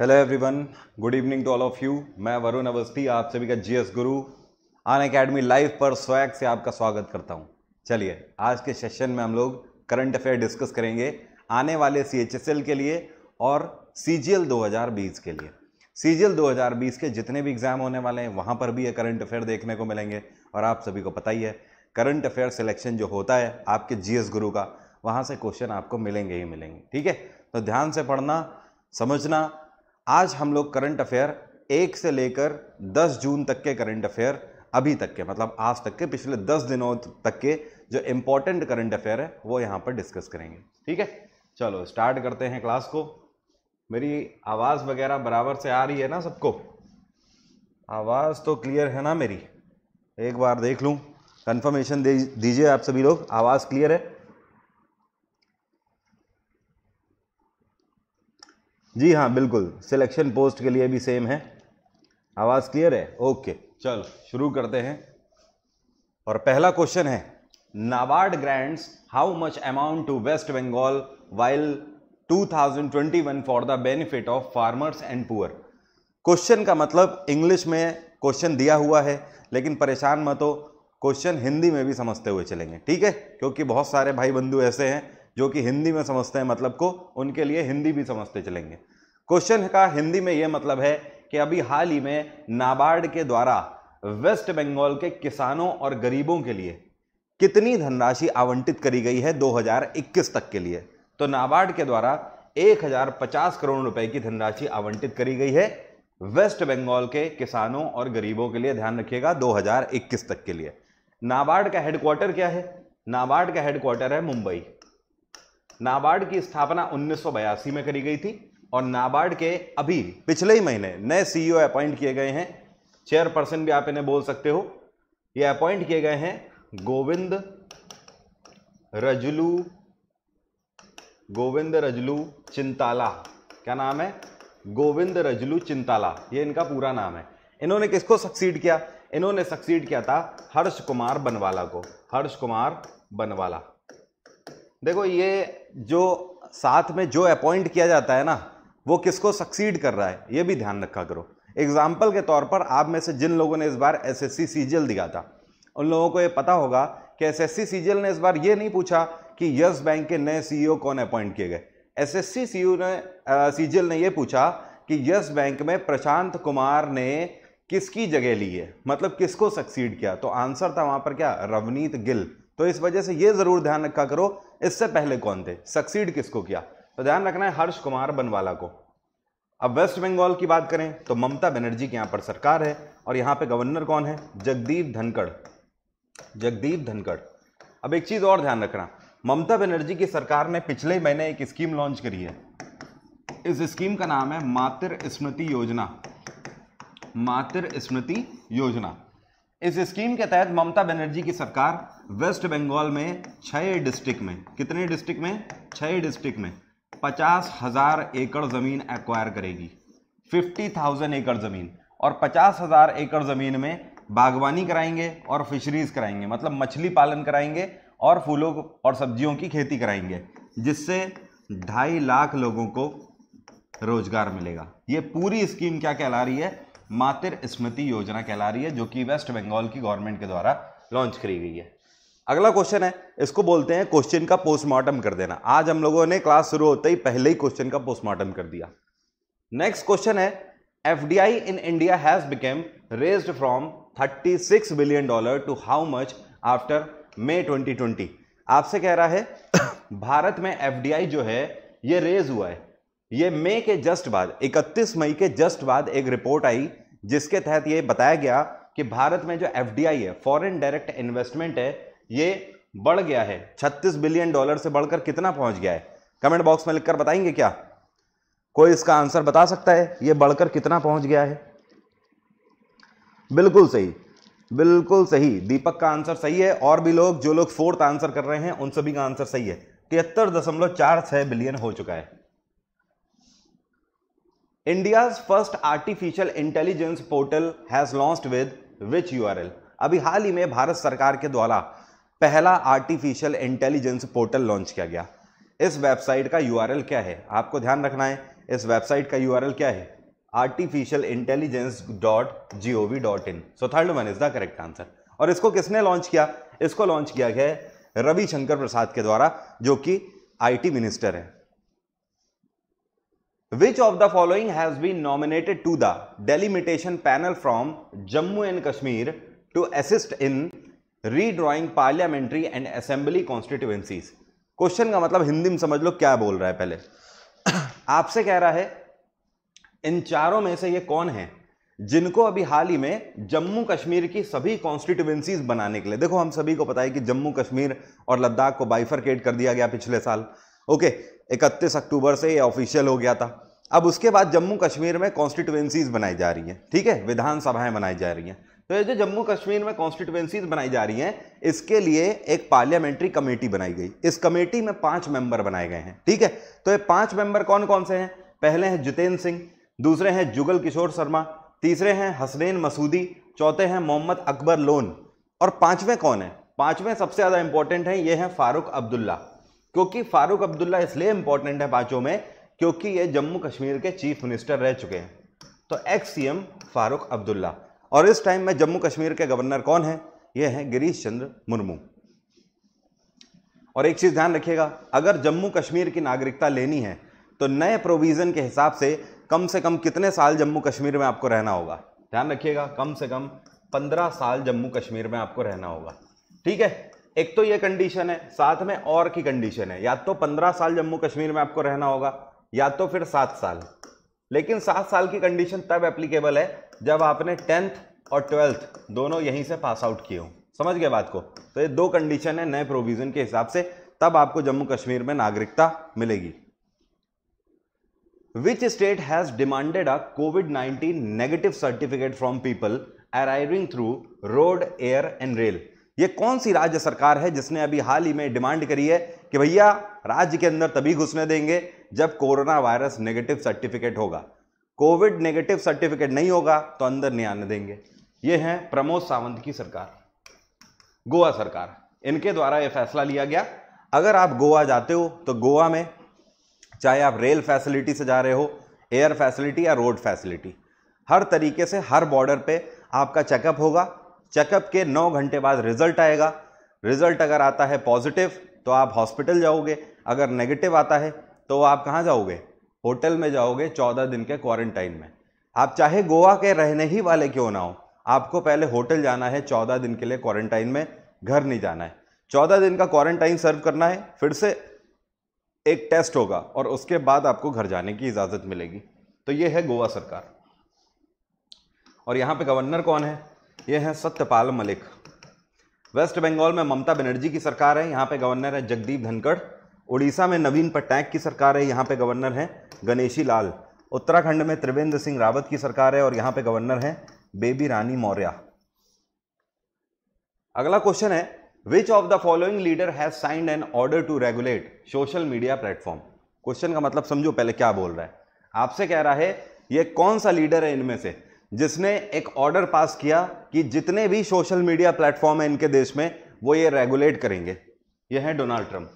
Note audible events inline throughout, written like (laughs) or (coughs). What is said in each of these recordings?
Hello everyone good evening to all of you मैं वरुण अवस्थी आप सभी का जीएस गुरु आन अकेडमी लाइव पर स्वैग से आपका स्वागत करता हूं चलिए आज के सेशन में हम लोग करंट अफेयर डिस्कस करेंगे आने वाले सी के लिए और सी 2020 के लिए सी 2020 के जितने भी एग्जाम होने वाले हैं वहाँ पर भी ये करंट अफेयर देखने को मिलेंगे और आप सभी को पता ही है करंट अफेयर सिलेक्शन जो होता है आपके जीएस गुरु का वहाँ से क्वेश्चन आपको मिलेंगे ही मिलेंगे ठीक है तो ध्यान से पढ़ना समझना आज हम लोग करंट अफेयर एक से लेकर दस जून तक के करंट अफेयर अभी तक के मतलब आज तक के पिछले दस दिनों तक के जो इम्पोर्टेंट करंट अफेयर है वो यहाँ पर डिस्कस करेंगे ठीक है चलो स्टार्ट करते हैं क्लास को मेरी आवाज़ वगैरह बराबर से आ रही है ना सबको आवाज़ तो क्लियर है ना मेरी एक बार देख लूँ कन्फर्मेशन दीजिए आप सभी लोग आवाज़ क्लियर है जी हाँ बिल्कुल सिलेक्शन पोस्ट के लिए भी सेम है आवाज़ क्लियर है ओके चलो शुरू करते हैं और पहला क्वेश्चन है NABARD grants how much amount to West Bengal while 2021 for the benefit of farmers and poor question का मतलब इंग्लिश में क्वेश्चन दिया हुआ है लेकिन परेशान मत हो क्वेश्चन हिंदी में भी समझते हुए चलेंगे ठीक है क्योंकि बहुत सारे भाई बंधु ऐसे हैं जो कि हिंदी में समझते हैं मतलब को उनके लिए हिंदी भी समझते चलेंगे क्वेश्चन का हिंदी में यह मतलब है कि अभी हाल ही में नाबार्ड के द्वारा वेस्ट बंगाल के किसानों और गरीबों के लिए कितनी धनराशि आवंटित करी गई है 2021 तक के लिए तो नाबार्ड के द्वारा 1050 करोड़ रुपए की धनराशि आवंटित करी गई है वेस्ट बंगाल के किसानों और गरीबों के लिए ध्यान रखिएगा 2021 तक के लिए नाबार्ड का हेडक्वार्टर क्या है नाबार्ड का हेडक्वार्टर है मुंबई नाबार्ड की स्थापना उन्नीस में करी गई थी और नाबार्ड के अभी पिछले ही महीने नए सीईओ अपॉइंट e किए गए हैं चेयरपर्सन भी आप इन्हें बोल सकते हो ये अपॉइंट किए गए हैं गोविंद रजलू गोविंद रजलू चिंताला क्या नाम है गोविंद रजलू चिंताला ये इनका पूरा नाम है इन्होंने किसको सक्सीड किया इन्होंने सक्सीड किया था हर्ष कुमार बनवाला को हर्ष कुमार बनवाला देखो ये जो साथ में जो अपॉइंट किया जाता है ना वो किसको सक्सीड कर रहा है ये भी ध्यान रखा करो एग्जाम्पल के तौर पर आप में से जिन लोगों ने इस बार एस एस सीजीएल दिया था उन लोगों को ये पता होगा कि एस एस सीजीएल ने इस बार ये नहीं पूछा कि यस बैंक के नए सीईओ e कौन अपॉइंट किए गए एस एस ओ ने सीजीएल ने यह पूछा कि यस बैंक में प्रशांत कुमार ने किसकी जगह ली है मतलब किसको सक्सीड किया तो आंसर था वहाँ पर क्या रवनीत गिल तो इस वजह से ये ज़रूर ध्यान रखा करो इससे पहले कौन थे सक्सीड किसको किया तो ध्यान रखना है हर्ष कुमार बनवाला को अब वेस्ट बंगाल की बात करें तो ममता बनर्जी की यहाँ पर सरकार है और यहाँ पे गवर्नर कौन है जगदीप धनखड़ जगदीप धनखड़ अब एक चीज़ और ध्यान रखना ममता बनर्जी की सरकार ने पिछले महीने एक स्कीम लॉन्च करी है इस स्कीम का नाम है मातृ स्मृति योजना मातृ स्मृति योजना इस स्कीम के तहत ममता बनर्जी की सरकार वेस्ट बंगाल में छह डिस्ट्रिक्ट में कितने डिस्ट्रिक्ट में छह डिस्ट्रिक्ट में पचास हजार एकड़ जमीन एक्वायर करेगी फिफ्टी थाउजेंड एकड़ जमीन और पचास हजार एकड़ जमीन में बागवानी कराएंगे और फिशरीज कराएंगे मतलब मछली पालन कराएंगे और फूलों और सब्जियों की खेती कराएंगे जिससे ढाई लाख लोगों को रोजगार मिलेगा ये पूरी स्कीम क्या कहला रही है मातिर स्मृति योजना कहला रही है जो कि वेस्ट बंगाल की गवर्नमेंट के द्वारा लॉन्च करी गई है अगला क्वेश्चन है इसको बोलते हैं क्वेश्चन का पोस्टमार्टम कर देना आज हम लोगों ने क्लास शुरू होते ही पहले ही क्वेश्चन का पोस्टमार्टम कर दिया नेक्स्ट क्वेश्चन है F in India has became raise from 36 billion dollar to how much after May 2020 आपसे कह रहा है (coughs) भारत में एफ जो है ये रेज हुआ है ये मई के जस्ट बाद 31 मई के जस्ट बाद एक रिपोर्ट आई जिसके तहत ये बताया गया कि भारत में जो एफ है फॉरेन डायरेक्ट इन्वेस्टमेंट है ये बढ़ गया है 36 बिलियन डॉलर से बढ़कर कितना पहुंच गया है कमेंट बॉक्स में लिखकर बताएंगे क्या कोई इसका आंसर बता सकता है ये बढ़कर कितना पहुंच गया है बिल्कुल सही बिल्कुल सही दीपक का आंसर सही है और भी लोग जो लोग फोर्थ आंसर कर रहे हैं उन सभी का आंसर सही है तिहत्तर दशमलव चार बिलियन हो चुका है India's first artificial intelligence portal has launch with which you अभी हाल ही में भारत सरकार के द्वारा पहला आर्टिफिशियल इंटेलिजेंस पोर्टल लॉन्च किया गया इस वेबसाइट का यू क्या है आपको ध्यान रखना है इस वेबसाइट का यू क्या है artificial intelligence dot G O V dot in so third one is the correct answer और इसको किसने लॉन्च किया इसको लॉन्च किया गया है रविशंकर प्रसाद के द्वारा जो कि आईटी मिनिस्टर है which of the following has been nominated to the delimitation panel from Jammu and Kashmir to assist in redrawing parliamentary and assembly constituencies question का मतलब हिंदी में समझ लो क्या बोल रहा है पहले आपसे कह रहा है इन चारों में से ये कौन है जिनको अभी हाल ही में जम्मू कश्मीर की सभी कॉन्स्टिट्यूएंसीज बनाने के लिए देखो हम सभी को पता है कि जम्मू कश्मीर और लद्दाख को बाइफरकेट कर दिया गया पिछले साल ओके इकतीस अक्टूबर से ये ऑफिशियल हो गया था अब उसके बाद जम्मू कश्मीर में कॉन्स्टिट्यूएंसीज बनाई जा रही हैं ठीक है विधानसभाएं बनाई जा रही हैं तो ये जो जम्मू कश्मीर में कॉन्स्टिट्युएंसीज बनाई जा रही हैं इसके लिए एक पार्लियामेंट्री कमेटी बनाई गई इस कमेटी में पांच मेंबर बनाए गए हैं ठीक है तो ये पांच मेंबर कौन कौन से हैं पहले हैं जितेंद्र सिंह दूसरे हैं जुगल किशोर शर्मा तीसरे हैं हसनैन मसूदी चौथे हैं मोहम्मद अकबर लोन और पांचवें कौन है पांचवें सबसे ज़्यादा इंपॉर्टेंट हैं ये हैं फारूक अब्दुल्ला क्योंकि फारूक अब्दुल्ला इसलिए इंपॉर्टेंट है पांचों में क्योंकि ये जम्मू कश्मीर के चीफ मिनिस्टर रह चुके हैं तो एक्स सी फारूक अब्दुल्ला और इस टाइम में जम्मू कश्मीर के गवर्नर कौन है ये है गिरीश चंद्र मुर्मू और एक चीज़ ध्यान रखिएगा अगर जम्मू कश्मीर की नागरिकता लेनी है तो नए प्रोविज़न के हिसाब से कम से कम कितने साल जम्मू कश्मीर में आपको रहना होगा ध्यान रखिएगा कम से कम पंद्रह साल जम्मू कश्मीर में आपको रहना होगा ठीक है एक तो ये कंडीशन है साथ में और की कंडीशन है या तो पंद्रह साल जम्मू कश्मीर में आपको रहना होगा या तो फिर सात साल लेकिन सात साल की कंडीशन तब एप्लीकेबल है जब आपने टेंथ और ट्वेल्थ दोनों यहीं से पास आउट किए हों समझ गए बात को तो ये दो कंडीशन है नए प्रोविजन के हिसाब से तब आपको जम्मू कश्मीर में नागरिकता मिलेगी which state has demanded a covid 19 negative certificate from people arriving through road air and rail ये कौन सी राज्य सरकार है जिसने अभी हाल ही में डिमांड करी है कि भैया राज्य के अंदर तभी घुसने देंगे जब कोरोना वायरस नेगेटिव सर्टिफिकेट होगा कोविड नेगेटिव सर्टिफिकेट नहीं होगा तो अंदर नहीं आने देंगे ये है प्रमोद सावंत की सरकार गोवा सरकार इनके द्वारा यह फैसला लिया गया अगर आप गोवा जाते हो तो गोवा में चाहे आप रेल फैसिलिटी से जा रहे हो एयर फैसिलिटी या रोड फैसिलिटी हर तरीके से हर बॉर्डर पे आपका चेकअप होगा चेकअप के नौ घंटे बाद रिजल्ट आएगा रिजल्ट अगर आता है पॉजिटिव तो आप हॉस्पिटल जाओगे अगर नेगेटिव आता है तो आप कहाँ जाओगे होटल में जाओगे चौदह दिन के क्वारंटाइन में आप चाहे गोवा के रहने ही वाले क्यों ना हो आपको पहले होटल जाना है चौदह दिन के लिए क्वारंटाइन में घर नहीं जाना है चौदह दिन का क्वारंटाइन सर्व करना है फिर से एक टेस्ट होगा और उसके बाद आपको घर जाने की इजाज़त मिलेगी तो ये है गोवा सरकार और यहाँ पे गवर्नर कौन है ये हैं सत्यपाल मलिक वेस्ट बंगाल में ममता बनर्जी की सरकार है यहाँ पे गवर्नर है जगदीप धनखड़ उड़ीसा में नवीन पटनायक की सरकार है यहाँ पे गवर्नर है गणेशी लाल उत्तराखंड में त्रिवेंद्र सिंह रावत की सरकार है और यहाँ पे गवर्नर है बेबी रानी मौर्य अगला क्वेश्चन है which of the following leader has signed an order to regulate social media platform question का मतलब समझो पहले क्या बोल रहा है आपसे कह रहा है ये कौन सा लीडर है इनमें से जिसने एक ऑर्डर पास किया कि जितने भी सोशल मीडिया प्लेटफॉर्म हैं इनके देश में वो ये रेगुलेट करेंगे यह है डोनाल्ड ट्रंप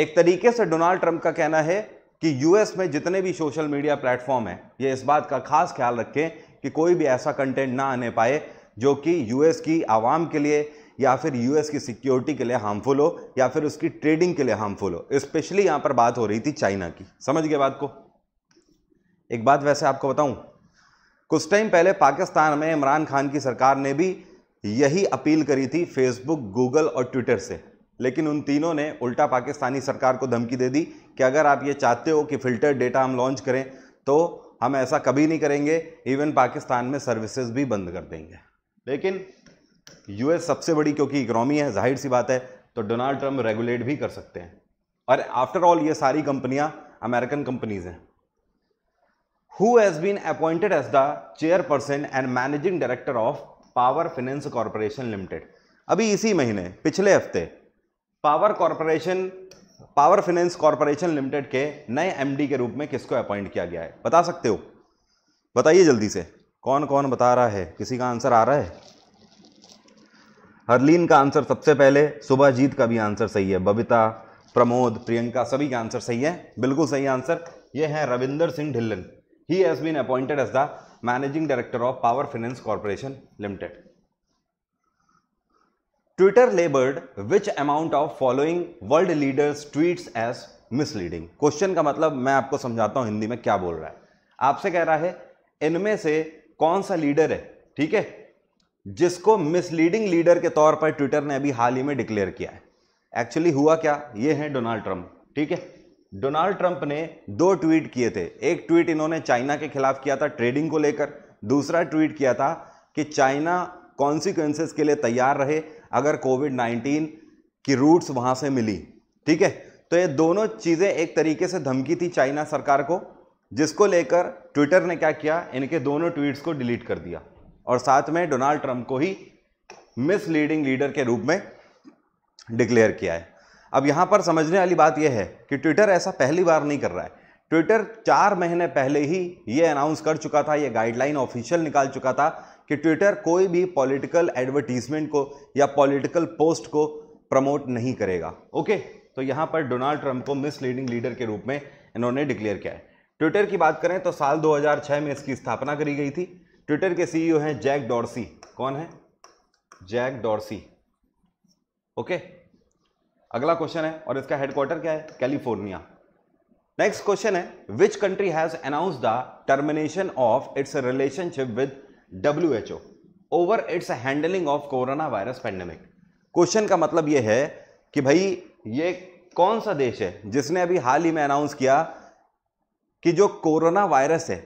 एक तरीके से डोनाल्ड ट्रंप का कहना है कि यूएस में जितने भी सोशल मीडिया प्लेटफॉर्म हैं ये इस बात का खास ख्याल रखें कि कोई भी ऐसा कंटेंट ना आने पाए जो कि यूएस की आवाम के लिए या फिर यूएस की सिक्योरिटी के लिए हार्मफुल हो या फिर उसकी ट्रेडिंग के लिए हार्मफुल हो स्पेशली यहाँ पर बात हो रही थी चाइना की समझ गए बात को एक बात वैसे आपको बताऊं कुछ टाइम पहले पाकिस्तान में इमरान खान की सरकार ने भी यही अपील करी थी फेसबुक गूगल और ट्विटर से लेकिन उन तीनों ने उल्टा पाकिस्तानी सरकार को धमकी दे दी कि अगर आप ये चाहते हो कि फिल्टर डेटा हम लॉन्च करें तो हम ऐसा कभी नहीं करेंगे इवन पाकिस्तान में सर्विसेज भी बंद कर देंगे लेकिन यूएस सबसे बड़ी क्योंकि इकनॉमी है जाहिर सी बात है तो डोनाल्ड ट्रंप रेगुलेट भी कर सकते हैं और आफ्टर ऑल ये सारी कंपनियां अमेरिकन कंपनीज़ हैं who has been appointed as the chairperson and managing director of power finance corporation limited अभी इसी महीने पिछले हफ्ते power corporation power finance corporation limited के नए एमडी के रूप में किसको अपॉइंट किया गया है बता सकते हो बताइए जल्दी से कौन कौन बता रहा है किसी का आंसर आ रहा है हरलीन का आंसर सबसे पहले सुभाजीत का भी आंसर सही है बबिता प्रमोद प्रियंका सभी का आंसर सही है बिल्कुल सही आंसर ये है Ravinder Singh Dhillon He has been appointed as the Managing Director of Power Finance Corporation Limited. Twitter labored which amount of following world leaders tweets as misleading. Question का मतलब मैं आपको समझाता हूं हिंदी में क्या बोल रहा है आपसे कह रहा है इनमें से कौन सा लीडर है ठीक है जिसको मिसलीडिंग लीडर के तौर पर ट्विटर ने अभी हाल ही में डिक्लेयर किया है एक्चुअली हुआ क्या ये है डोनाल्ड ट्रंप ठीक है डोनाल्ड ट्रंप ने दो ट्वीट किए थे एक ट्वीट इन्होंने चाइना के खिलाफ किया था ट्रेडिंग को लेकर दूसरा ट्वीट किया था कि चाइना कॉन्सिक्वेंसेस के लिए तैयार रहे अगर कोविड 19 की रूट्स वहां से मिली ठीक है तो ये दोनों चीज़ें एक तरीके से धमकी थी चाइना सरकार को जिसको लेकर ट्विटर ने क्या किया इनके दोनों ट्वीट्स को डिलीट कर दिया और साथ में डोनाल्ड ट्रंप को ही मिसलीडिंग लीडर के रूप में डिक्लेयर किया है अब यहाँ पर समझने वाली बात यह है कि ट्विटर ऐसा पहली बार नहीं कर रहा है ट्विटर चार महीने पहले ही ये अनाउंस कर चुका था ये गाइडलाइन ऑफिशियल निकाल चुका था कि ट्विटर कोई भी पॉलिटिकल एडवर्टीजमेंट को या पॉलिटिकल पोस्ट को प्रमोट नहीं करेगा ओके तो यहाँ पर डोनाल्ड ट्रंप को मिसलीडिंग लीडर के रूप में इन्होंने डिक्लेयर किया है ट्विटर की बात करें तो साल 2006 में इसकी स्थापना करी गई थी ट्विटर के सीईओ हैं जैक डॉर्सी कौन है जैक डॉर्सी ओके अगला क्वेश्चन है और इसका हेडक्वार्टर क्या है कैलिफोर्निया नेक्स्ट क्वेश्चन है which country has announce the termination of its relationship with W H O over its handling of corona virus pandemic question का मतलब यह है कि भाई ये कौन सा देश है जिसने अभी हाल ही में अनाउंस किया कि जो कोरोना वायरस है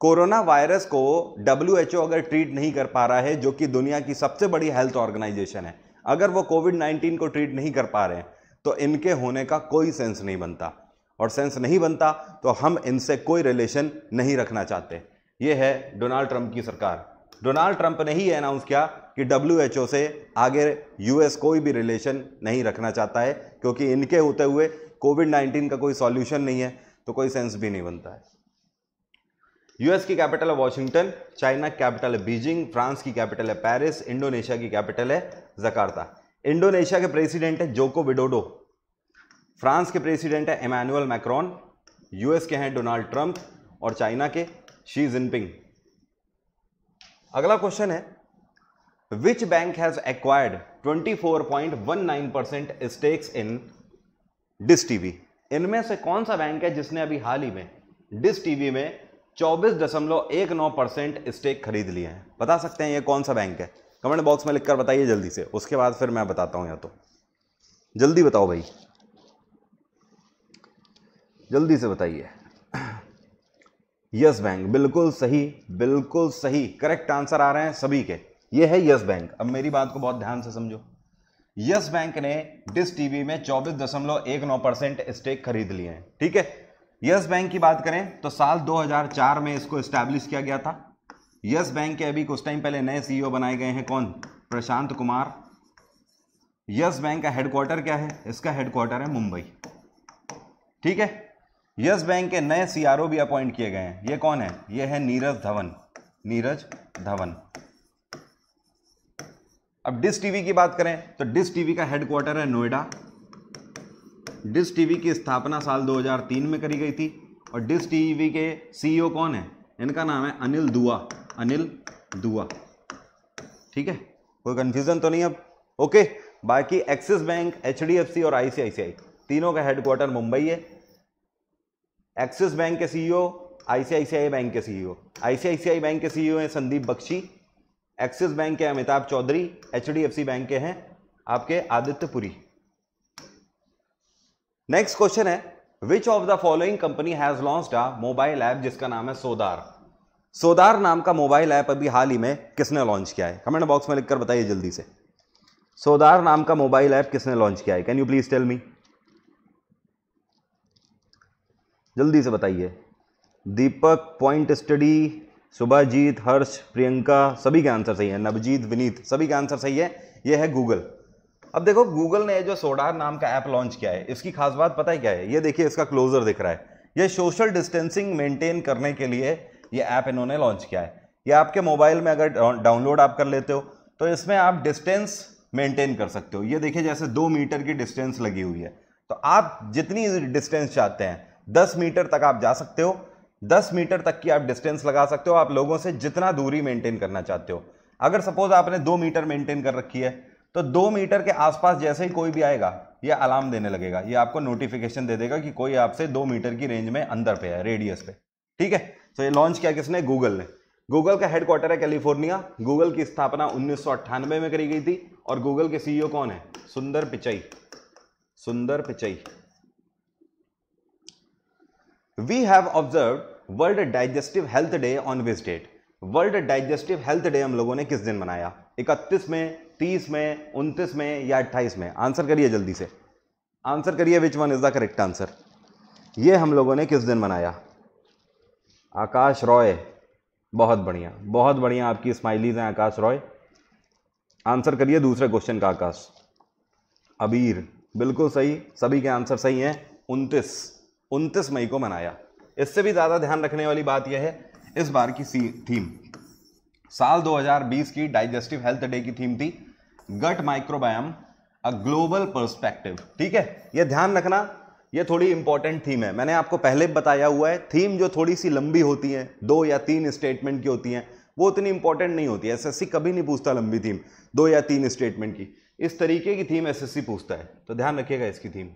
कोरोना वायरस को डब्ल्यू एच ओ अगर ट्रीट नहीं कर पा रहा है जो कि दुनिया की सबसे बड़ी हेल्थ ऑर्गेनाइजेशन है अगर वो कोविड नाइन्टीन को ट्रीट नहीं कर पा रहे हैं तो इनके होने का कोई सेंस नहीं बनता और सेंस नहीं बनता तो हम इनसे कोई रिलेशन नहीं रखना चाहते ये है डोनाल्ड ट्रंप की सरकार डोनाल्ड ट्रंप ने ही अनाउंस किया कि डब्ल्यू से आगे यूएस कोई भी रिलेशन नहीं रखना चाहता है क्योंकि इनके होते हुए कोविड 19 का कोई सॉल्यूशन नहीं है तो कोई सेंस भी नहीं बनता है यूएस की कैपिटल है वॉशिंगटन चाइना की कैपिटल है बीजिंग फ्रांस की कैपिटल है पेरिस इंडोनेशिया की कैपिटल है जकार्ता इंडोनेशिया के प्रेसिडेंट है जोको विडोडो फ्रांस के प्रेसिडेंट है इमैनुअल मैक्रॉन यूएस के हैं डोनाल्ड ट्रंप और चाइना के शी जिनपिंग अगला क्वेश्चन है which bank has acquired 24.19 percent stakes in Dish TV इनमें से कौन सा बैंक है जिसने अभी हाल ही में डिस टीवी में 24.19 परसेंट स्टेक खरीद लिए हैं बता सकते हैं ये कौन सा बैंक है कमेंट बॉक्स में लिखकर बताइए जल्दी से उसके बाद फिर मैं बताता हूँ या तो जल्दी बताओ भाई जल्दी से बताइए यस बैंक बिल्कुल सही बिल्कुल सही करेक्ट आंसर आ रहे हैं सभी के ये है यस बैंक अब मेरी बात को बहुत ध्यान से समझो यस बैंक ने डिस टीवी में चौबीस दशमलव एक नौ परसेंट स्टेक खरीद लिए हैं ठीक है यस बैंक की बात करें तो साल 2004 में इसको स्टैब्लिश किया गया था यस बैंक के अभी कुछ टाइम पहले नए सीईओ e बनाए गए हैं कौन प्रशांत कुमार यस बैंक का हेडक्वार्टर क्या है इसका हेडक्वार्टर है मुंबई ठीक है यस बैंक के नए सीआरओ भी अपॉइंट किए गए हैं ये कौन है ये है नीरज धवन नीरज धवन अब डिस टीवी की बात करें तो डिस टीवी का हेडक्वार्टर है नोएडा डिस टीवी की स्थापना साल 2003 में करी गई थी और डिस टीवी के सीईओ e कौन है इनका नाम है अनिल दुआ अनिल दुआ ठीक है कोई कंफ्यूजन तो नहीं अब ओके बाकी एक्सिस बैंक एच और आईसीआईसीआई तीनों का हेडक्वार्टर मुंबई है एक्सिस बैंक के सीईओ आईसीआईसीआई बैंक के सीईओ आईसीआईसीआई बैंक के सीईओ e हैं संदीप बख्शी एक्सिस बैंक के अमिताभ चौधरी एच बैंक के हैं आपके आदित्य पुरी नेक्स्ट क्वेश्चन है which of the following company has launch a mobile app जिसका नाम है सोदार सोदार नाम का मोबाइल ऐप अभी हाल ही में किसने लॉन्च किया है कमेंट बॉक्स में लिखकर बताइए जल्दी से सोदार नाम का मोबाइल ऐप किसने लॉन्च किया है can you please tell me जल्दी से बताइए दीपक पॉइंट स्टडी सुभाजीत हर्ष प्रियंका सभी के आंसर सही है नवजीत विनीत सभी के आंसर सही है यह है गूगल अब देखो गूगल ने जो सोडार नाम का ऐप लॉन्च किया है इसकी खास बात पता है क्या है ये देखिए इसका क्लोजर दिख रहा है ये सोशल डिस्टेंसिंग मेंटेन करने के लिए ये ऐप इन्होंने लॉन्च किया है ये आपके मोबाइल में अगर डाउनलोड आप कर लेते हो तो इसमें आप डिस्टेंस मेंटेन कर सकते हो ये देखिए जैसे दो मीटर की डिस्टेंस लगी हुई है तो आप जितनी डिस्टेंस चाहते हैं दस मीटर तक आप जा सकते हो दस मीटर तक की आप डिस्टेंस लगा सकते हो आप लोगों से जितना दूरी मेंटेन करना चाहते हो अगर सपोज आपने दो मीटर मेंटेन कर रखी है तो दो मीटर के आसपास जैसे ही कोई भी आएगा ये अलार्म देने लगेगा ये आपको नोटिफिकेशन दे देगा कि कोई आपसे दो मीटर की रेंज में अंदर पे है रेडियस पे ठीक है तो ये लॉन्च किया किसने गूगल ने गूगल का हेडक्वार्टर है कैलिफोर्निया गूगल की स्थापना उन्नीस में करी गई थी और गूगल के सीईओ कौन है Sundar Pichai Sundar Pichai we have observe world digestive health day on विस date world digestive health day हम लोगों ने किस दिन मनाया 31 में 30 में 29 में या 28 में आंसर करिए जल्दी से आंसर करिए which one is the correct answer ये हम लोगों ने किस दिन मनाया आकाश रॉय बहुत बढ़िया बहुत बढ़िया आपकी स्माइलीज हैं आकाश रॉय आंसर करिए दूसरे क्वेश्चन का आकाश अबीर बिल्कुल सही सभी के आंसर सही हैं उनतीस उनतीस मई को मनाया इससे भी ज़्यादा ध्यान रखने वाली बात यह है इस बार की सी थीम साल 2020 की डाइजेस्टिव हेल्थ डे की थीम थी gut microbiome a global perspective ठीक है यह ध्यान रखना ये थोड़ी इंपॉर्टेंट थीम है मैंने आपको पहले बताया हुआ है थीम जो थोड़ी सी लंबी होती है दो या तीन स्टेटमेंट की होती हैं वो उतनी इंपॉर्टेंट नहीं होती एस कभी नहीं पूछता लंबी थीम दो या तीन स्टेटमेंट की इस तरीके की थीम एस पूछता है तो ध्यान रखिएगा इसकी थीम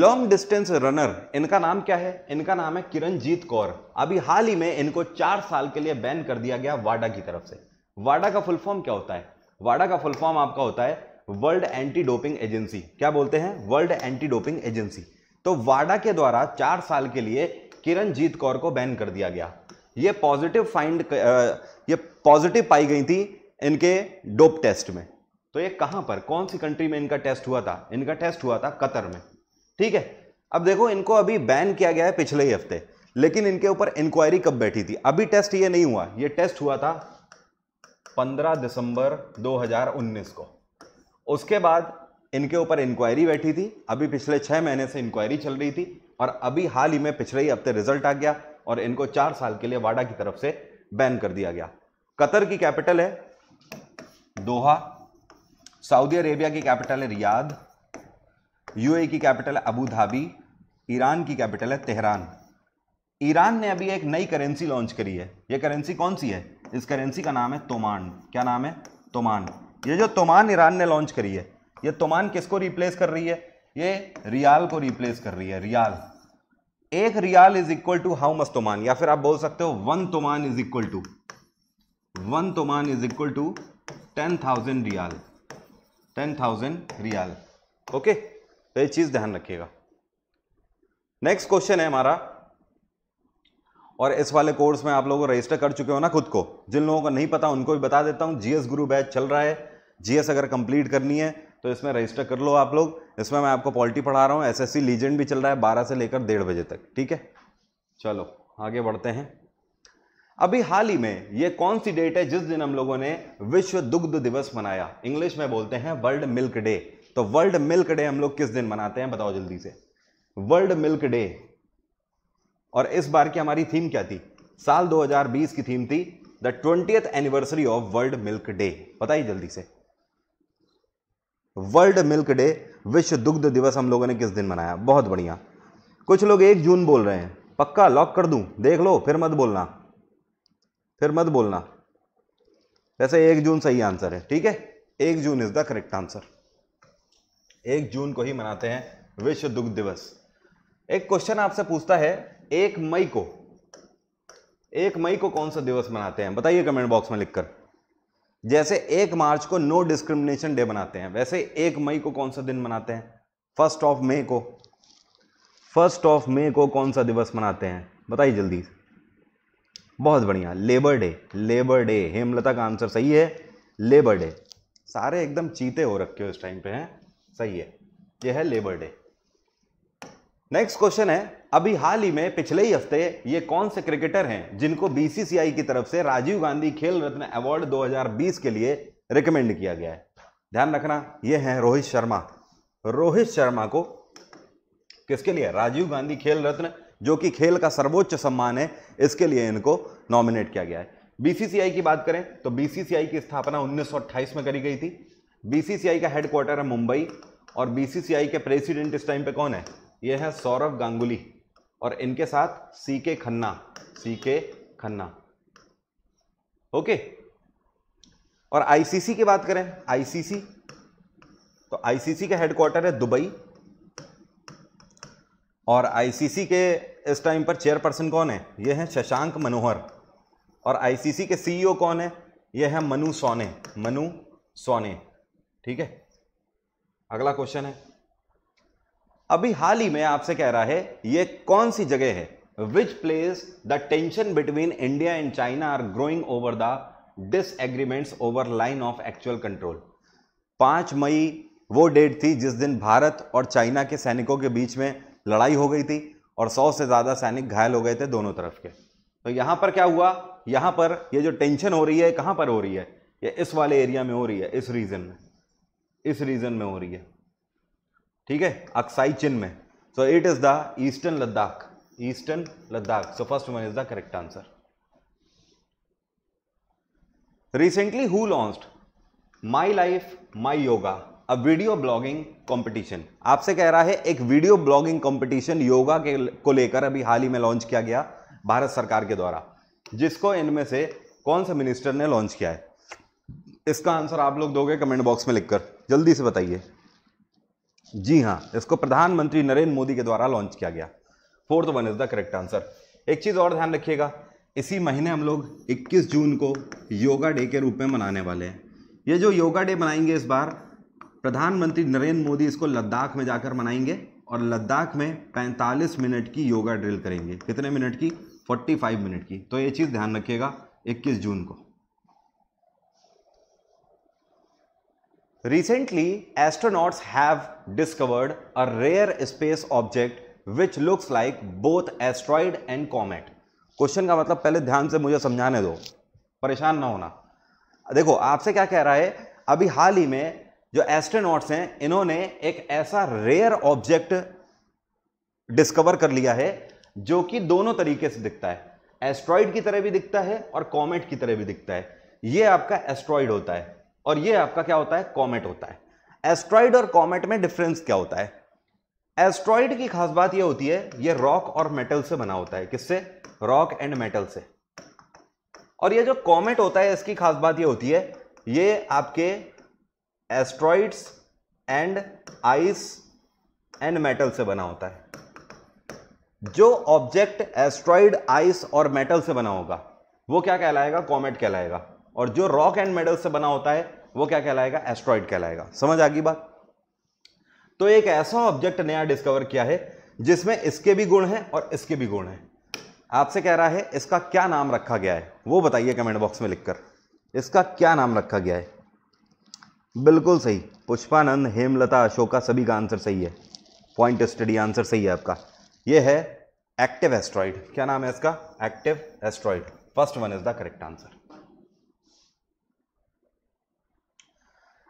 लॉन्ग डिस्टेंस रनर इनका नाम क्या है इनका नाम है किरणजीत कौर अभी हाल ही में इनको चार साल के लिए बैन कर दिया गया वाडा की तरफ से वाडा का फुल फॉर्म क्या होता है वाडा का फुल फॉर्म आपका होता है वर्ल्ड एंटी डोपिंग एजेंसी क्या बोलते हैं वर्ल्ड एंटी डोपिंग एजेंसी तो वाडा के द्वारा चार साल के लिए किरण जीत कौर को बैन कर दिया गया ये पॉजिटिव फाइंड ये पॉजिटिव पाई गई थी इनके डोप टेस्ट में तो ये कहां पर कौन सी कंट्री में इनका टेस्ट हुआ था इनका टेस्ट हुआ था कतर में ठीक है अब देखो इनको अभी बैन किया गया है पिछले ही हफ्ते लेकिन इनके ऊपर इंक्वायरी कब बैठी थी अभी टेस्ट ये नहीं हुआ ये टेस्ट हुआ था 15 दिसंबर 2019 को उसके बाद इनके ऊपर इंक्वायरी बैठी थी अभी पिछले छः महीने से इंक्वायरी चल रही थी और अभी हाल ही में पिछले ही हफ्ते रिजल्ट आ गया और इनको चार साल के लिए वाडा की तरफ से बैन कर दिया गया कतर की कैपिटल है दोहा सऊदी अरेबिया की कैपिटल है रियाद यूए की कैपिटल है अबू धाबी ईरान की कैपिटल है तेहरान ईरान ने अभी एक नई करेंसी लॉन्च करी है यह करेंसी कौन सी है इस करेंसी का नाम है तोमान क्या नाम है तोमान ये जो तोमान ईरान ने लॉन्च करी है ये तोमान किसको रिप्लेस कर रही है ये रियाल को रिप्लेस कर रही है रियाल एक rial is equal to how much toman या फिर आप बोल सकते हो one toman is equal to one toman is equal to ten thousand rial ten thousand rial okay तो ये चीज ध्यान रखिएगा नेक्स्ट क्वेश्चन है हमारा और इस वाले कोर्स में आप लोग रजिस्टर कर चुके हो ना खुद को जिन लोगों को नहीं पता उनको भी बता देता हूँ जीएस गुरु बैच चल रहा है जीएस अगर कंप्लीट करनी है तो इसमें रजिस्टर कर लो आप लोग इसमें मैं आपको पॉलिटी पढ़ा रहा हूँ एसएससी लीजेंड भी चल रहा है बारह से लेकर डेढ़ बजे तक ठीक है चलो आगे बढ़ते हैं अभी हाल ही में ये कौन सी डेट है जिस दिन हम लोगों ने विश्व दुग्ध दिवस मनाया इंग्लिश में बोलते हैं वर्ल्ड मिल्क डे तो वर्ल्ड मिल्क डे हम लोग किस दिन मनाते हैं बताओ जल्दी से वर्ल्ड मिल्क डे और इस बार की हमारी थीम क्या थी साल 2020 की थीम थी the twentieth anniversary of world milk day बताइए जल्दी से वर्ल्ड मिल्क डे विश्व दुग्ध दिवस हम लोगों ने किस दिन मनाया बहुत बढ़िया कुछ लोग एक जून बोल रहे हैं पक्का लॉक कर दूं देख लो फिर मत बोलना फिर मत बोलना वैसे एक जून सही आंसर है ठीक है एक June is the correct answer एक जून को ही मनाते हैं विश्व दुग्ध दिवस एक क्वेश्चन आपसे पूछता है एक मई को एक मई को कौन सा दिवस मनाते हैं बताइए कमेंट बॉक्स में लिखकर जैसे एक मार्च को नो डिस्क्रिमिनेशन डे मनाते हैं वैसे एक मई को कौन सा दिन मनाते हैं फर्स्ट ऑफ मई को फर्स्ट ऑफ मई को कौन सा दिवस मनाते हैं बताइए जल्दी बहुत बढ़िया labour day labour day Hemlata का आंसर सही है लेबर डे सारे एकदम चीते हो रखे हो इस टाइम पे हैं सही है यह है लेबर डे नेक्स्ट क्वेश्चन है अभी हाल ही में पिछले ही हफ्ते ये कौन से क्रिकेटर हैं जिनको बीसीसीआई की तरफ से राजीव गांधी खेल रत्न अवार्ड 2020 के लिए रिकमेंड किया गया है ध्यान रखना ये हैं रोहित शर्मा रोहित शर्मा को किसके लिए राजीव गांधी खेल रत्न जो कि खेल का सर्वोच्च सम्मान है इसके लिए इनको नॉमिनेट किया गया है बीसीसीआई की बात करें तो बीसीसीआई की स्थापना उन्नीस में करी गई थी बीसीसीआई का हेडक्वार्टर है मुंबई और बीसीसीआई के प्रेसिडेंट इस टाइम पे कौन है यह है सौरव गांगुली और इनके साथ सी के खन्ना सी के खन्ना ओके और आईसीसी की बात करें आईसीसी तो आईसीसी का हेडक्वार्टर है दुबई और आईसीसी के इस टाइम पर चेयरपर्सन कौन है यह है शशांक मनोहर और आईसीसी के सीईओ e कौन है यह है मनु सोने मनु सोने ठीक है अगला क्वेश्चन है अभी हाल ही में आपसे कह रहा है ये कौन सी जगह है which place the tension between India and China are growing over the disagreements over line of actual control पांच मई वो डेट थी जिस दिन भारत और चाइना के सैनिकों के बीच में लड़ाई हो गई थी और सौ से ज़्यादा सैनिक घायल हो गए थे दोनों तरफ के तो यहां पर क्या हुआ यहां पर ये जो टेंशन हो रही है कहां पर हो रही है ये इस वाले एरिया में हो रही है इस रीजन में इस रीजन में हो रही है ठीक है अक्साई चिन्ह में so it is the eastern Ladakh eastern Ladakh so first one is the correct answer recently who launch my life my yoga a video blogging competition आपसे कह रहा है एक वीडियो ब्लॉगिंग कॉम्पिटिशन योगा के को लेकर अभी हाल ही में लॉन्च किया गया भारत सरकार के द्वारा जिसको इनमें से कौन सा मिनिस्टर ने लॉन्च किया है इसका आंसर आप लोग दोगे कमेंट बॉक्स में लिखकर जल्दी से बताइए जी हाँ इसको प्रधानमंत्री नरेंद्र मोदी के द्वारा लॉन्च किया गया fourth one is the correct answer एक चीज़ और ध्यान रखिएगा इसी महीने हम लोग 21 जून को योगा डे के रूप में मनाने वाले हैं ये जो योगा डे मनाएंगे इस बार प्रधानमंत्री नरेंद्र मोदी इसको लद्दाख में जाकर मनाएंगे और लद्दाख में 45 मिनट की योगा ड्रिल करेंगे कितने मिनट की 45 मिनट की तो ये चीज़ ध्यान रखिएगा 21 जून को Recently, astronauts have discovered a rare space object which looks like both asteroid and comet. Question का मतलब पहले ध्यान से मुझे समझाने दो परेशान ना होना देखो आपसे क्या कह रहा है अभी हाल ही में जो एस्ट्रोनॉट्स हैं इन्होंने एक ऐसा रेयर ऑब्जेक्ट डिस्कवर कर लिया है जो कि दोनों तरीके से दिखता है एस्ट्रॉइड की तरह भी दिखता है और कॉमेट की तरह भी दिखता है ये आपका एस्ट्रॉइड होता है और ये आपका क्या होता है कॉमेट होता है एस्ट्रॉइड और कॉमेट में डिफरेंस क्या होता है एस्ट्रॉइड की खास बात यह होती है ये रॉक और मेटल से बना होता है किससे रॉक एंड मेटल से और ये जो कॉमेट होता है इसकी खास बात ये होती है ये आपके asteroids and ice and metal से बना होता है जो ऑब्जेक्ट एस्ट्रॉइड आइस और मेटल से बना होगा वो क्या कहलाएगा कॉमेट कहलाएगा और जो रॉक एंड मेटल से बना होता है वो क्या कहलाएगा एस्ट्रॉइड कहलाएगा समझ आ गई बात तो एक ऐसा ऑब्जेक्ट नया डिस्कवर किया है जिसमें इसके भी गुण हैं और इसके भी गुण हैं आपसे कह रहा है इसका क्या नाम रखा गया है वो बताइए कमेंट बॉक्स में लिखकर इसका क्या नाम रखा गया है बिल्कुल सही पुष्पानंद हेमलता अशोका सभी का आंसर सही है पॉइंट स्टडी आंसर सही है आपका ये है एक्टिव एस्ट्रॉइड क्या नाम है इसका active asteroid first one is the correct answer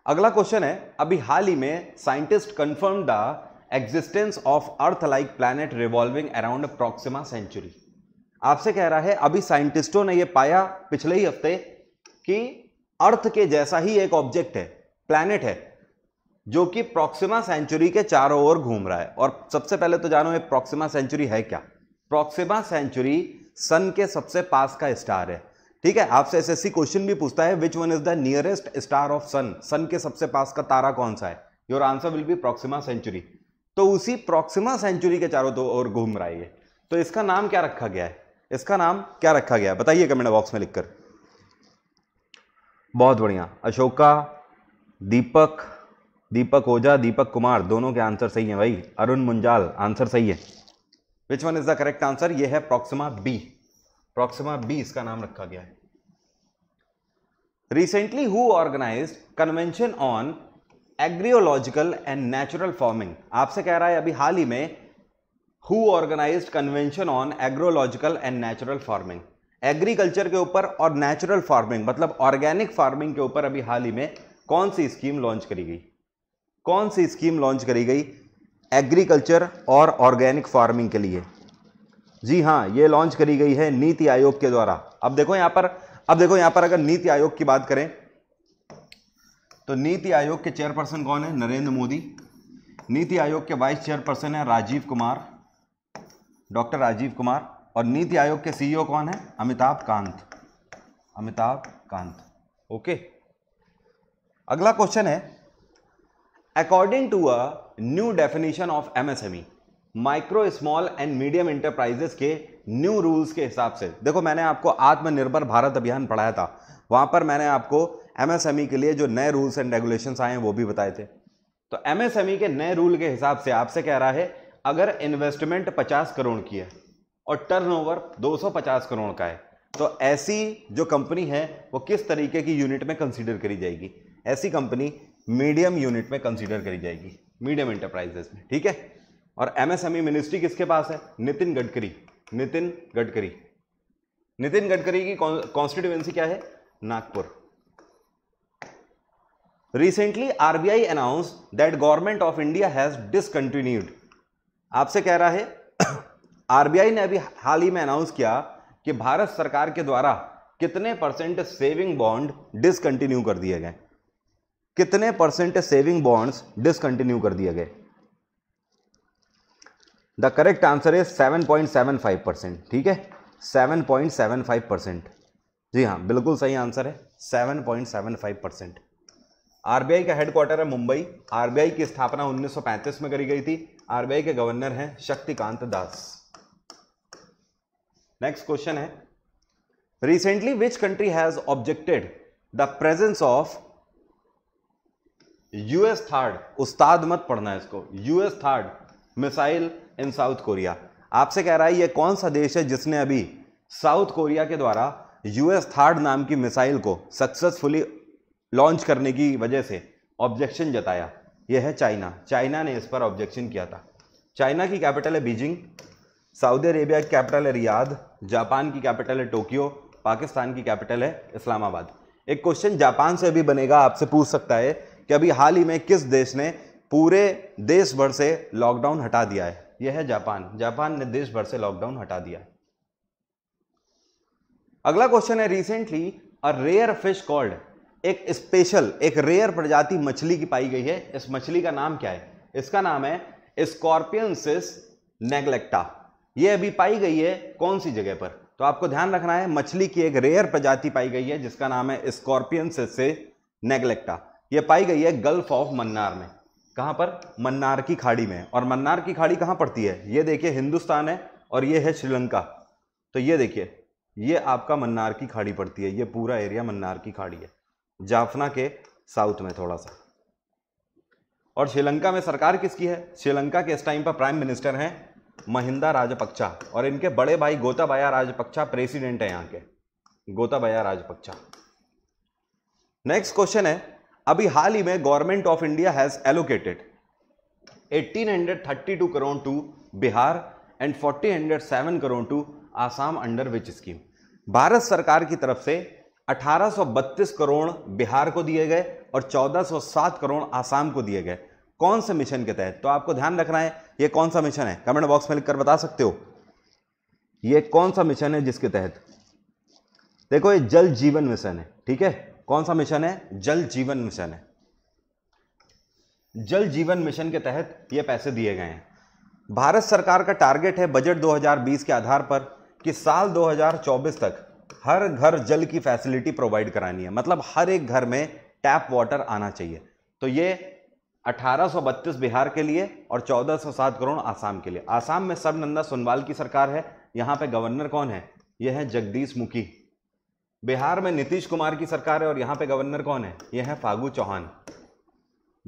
अगला क्वेश्चन है अभी हाल ही में scientist confirm the existence of earth like planet revolving around Proxima Centauri आपसे कह रहा है अभी साइंटिस्टों ने यह पाया पिछले ही हफ्ते कि अर्थ के जैसा ही एक ऑब्जेक्ट है प्लैनेट है जो कि प्रोक्सिमा सेंचुरी के चारों ओर घूम रहा है और सबसे पहले तो जानो ये प्रोक्सिमा सेंचुरी है क्या प्रोक्सिमा सेंचुरी सन के सबसे पास का स्टार है ठीक है आपसे एसएससी क्वेश्चन भी पूछता है which one is the nearest star of sun sun के सबसे पास का तारा कौन सा है your answer will be Proxima Centauri तो उसी प्रोक्सिमा सेंचुरी के चारों दो ओर घूम रहा है तो इसका नाम क्या रखा गया है इसका नाम क्या रखा गया बताइए कमेंट बॉक्स में लिखकर बहुत बढ़िया अशोका दीपक दीपक ओझा दीपक कुमार दोनों के आंसर सही है भाई अरुण मुंजाल आंसर सही है which one is the correct answer ये है प्रोक्सिमा बी प्रोक्सिमा बी इसका नाम रखा गया है recently who organise convention on agroecological and natural farming आपसे कह रहा है अभी हाल ही में who organise convention on agroecological and natural farming agriculture के ऊपर और नेचुरल फार्मिंग मतलब ऑर्गेनिक फार्मिंग के ऊपर अभी हाल ही में कौन सी स्कीम लॉन्च करी गई कौन सी स्कीम लॉन्च करी गई एग्रीकल्चर और ऑर्गेनिक फार्मिंग के लिए जी हाँ ये लॉन्च करी गई है नीति आयोग के द्वारा अब देखो यहां पर अब देखो यहां पर अगर नीति आयोग की बात करें तो नीति आयोग के चेयरपर्सन कौन है नरेंद्र मोदी नीति आयोग के वाइस चेयरपर्सन है राजीव कुमार डॉक्टर राजीव कुमार और नीति आयोग के सीईओ कौन है अमिताभ कांत अमिताभ कांत ओके अगला क्वेश्चन है according to a new definition of MSME micro small and medium enterprises के न्यू रूल्स के हिसाब से देखो मैंने आपको आत्मनिर्भर भारत अभियान पढ़ाया था वहां पर मैंने आपको एमएसएमई e के लिए जो नए रूल्स एंड रेगुलेशन आए हैं वो भी बताए थे तो एमएसएमई e के नए रूल के हिसाब से आपसे कह रहा है अगर इन्वेस्टमेंट 50 करोड़ की है और टर्नओवर 250 करोड़ का है तो ऐसी जो कंपनी है वो किस तरीके की यूनिट में कंसीडर करी जाएगी ऐसी कंपनी मीडियम यूनिट में कंसीडर करी जाएगी मीडियम इंटरप्राइजेस में ठीक है और एमएसएमई मिनिस्ट्री e किसके पास है नितिन गडकरी नितिन गडकरी नितिन गडकरी की कॉन्स्टिट्यूएंसी क्या है Nagpur recently RBI announce that government of India has discontinued आपसे कह रहा है आरबीआई (coughs) ने अभी हाल ही में अनाउंस किया कि भारत सरकार के द्वारा कितने परसेंट सेविंग बॉन्ड डिसकंटिन्यू कर दिए गए कितने परसेंट सेविंग बॉन्ड्स डिसकंटिन्यू कर दिए गए द करेक्ट आंसर है seven point seven five percent ठीक है seven point seven five percent जी हाँ बिल्कुल सही आंसर है seven point seven five percent RBI का हेडक्वार्टर है मुंबई आरबीआई की स्थापना उन्नीस सौ पैंतीस में करी गई थी आरबीआई के गवर्नर हैं शक्तिकांत दास नेक्स्ट क्वेश्चन है recently which country has objected the presence of US third उस्ताद मत पढ़ना है इसको US third missile in South Korea आपसे कह रहा है ये कौन सा देश है जिसने अभी साउथ कोरिया के द्वारा यूएस थर्ड नाम की मिसाइल को सक्सेसफुली लॉन्च करने की वजह से ऑब्जेक्शन जताया यह है चाइना चाइना ने इस पर ऑब्जेक्शन किया था चाइना की कैपिटल है बीजिंग सऊदी अरेबिया की कैपिटल है रियाद जापान की कैपिटल है टोक्यो पाकिस्तान की कैपिटल है इस्लामाबाद एक क्वेश्चन जापान से भी बनेगा आपसे पूछ सकता है कि अभी हाल ही में किस देश ने पूरे देश भर से लॉकडाउन हटा दिया है यह है जापान जापान ने देश भर से लॉकडाउन हटा दिया अगला क्वेश्चन है recently a rare fish called एक स्पेशल एक रेयर प्रजाति मछली की पाई गई है इस मछली का नाम क्या है इसका नाम है स्कॉर्पियनसिस नेग्लेक्टा यह अभी पाई गई है कौन सी जगह पर तो आपको ध्यान रखना है मछली की एक रेयर प्रजाति पाई गई है जिसका नाम है स्कॉर्पियन से नेग्लेक्टा यह पाई गई है गल्फ ऑफ मन्नार में कहाँ पर मन्नार की खाड़ी में और मन्नार की खाड़ी कहाँ पड़ती है ये देखिए हिंदुस्तान है और ये है श्रीलंका तो ये देखिए ये आपका मन्नार की खाड़ी पड़ती है ये पूरा एरिया मन्नार की खाड़ी है जाफना के साउथ में थोड़ा सा और श्रीलंका में सरकार किसकी है श्रीलंका के इस टाइम पर प्राइम मिनिस्टर हैं महिंदा राजपक्षा और इनके बड़े भाई गोताबाया राजपक्षा प्रेसिडेंट हैं यहाँ के गोताबाया राजपक्षा नेक्स्ट क्वेश्चन है अभी हाल ही में government of India has allocated 1832 crore to Bihar and 1407 crore to Assam under which scheme Bharat सरकार की तरफ से 1832 करोड़ बिहार को दिए गए और 1407 करोड़ आसाम को दिए गए कौन से मिशन के तहत तो आपको ध्यान रखना है ये कौन सा मिशन है कमेंट बॉक्स में लिखकर बता सकते हो ये कौन सा मिशन है जिसके तहत देखो ये जल जीवन मिशन है ठीक है कौन सा मिशन है जल जीवन मिशन है जल जीवन मिशन के तहत ये पैसे दिए गए हैं भारत सरकार का टारगेट है बजट 2020 के आधार पर कि साल 2024 तक हर घर जल की फैसिलिटी प्रोवाइड करानी है मतलब हर एक घर में टैप वाटर आना चाहिए तो ये अठारह बिहार के लिए और 1407 करोड़ आसाम के लिए आसाम में सर्वनंदा सोनवाल की सरकार है यहाँ पे गवर्नर कौन है यह है जगदीश मुखी बिहार में नीतीश कुमार की सरकार है और यहां पे गवर्नर कौन है यह है फागू चौहान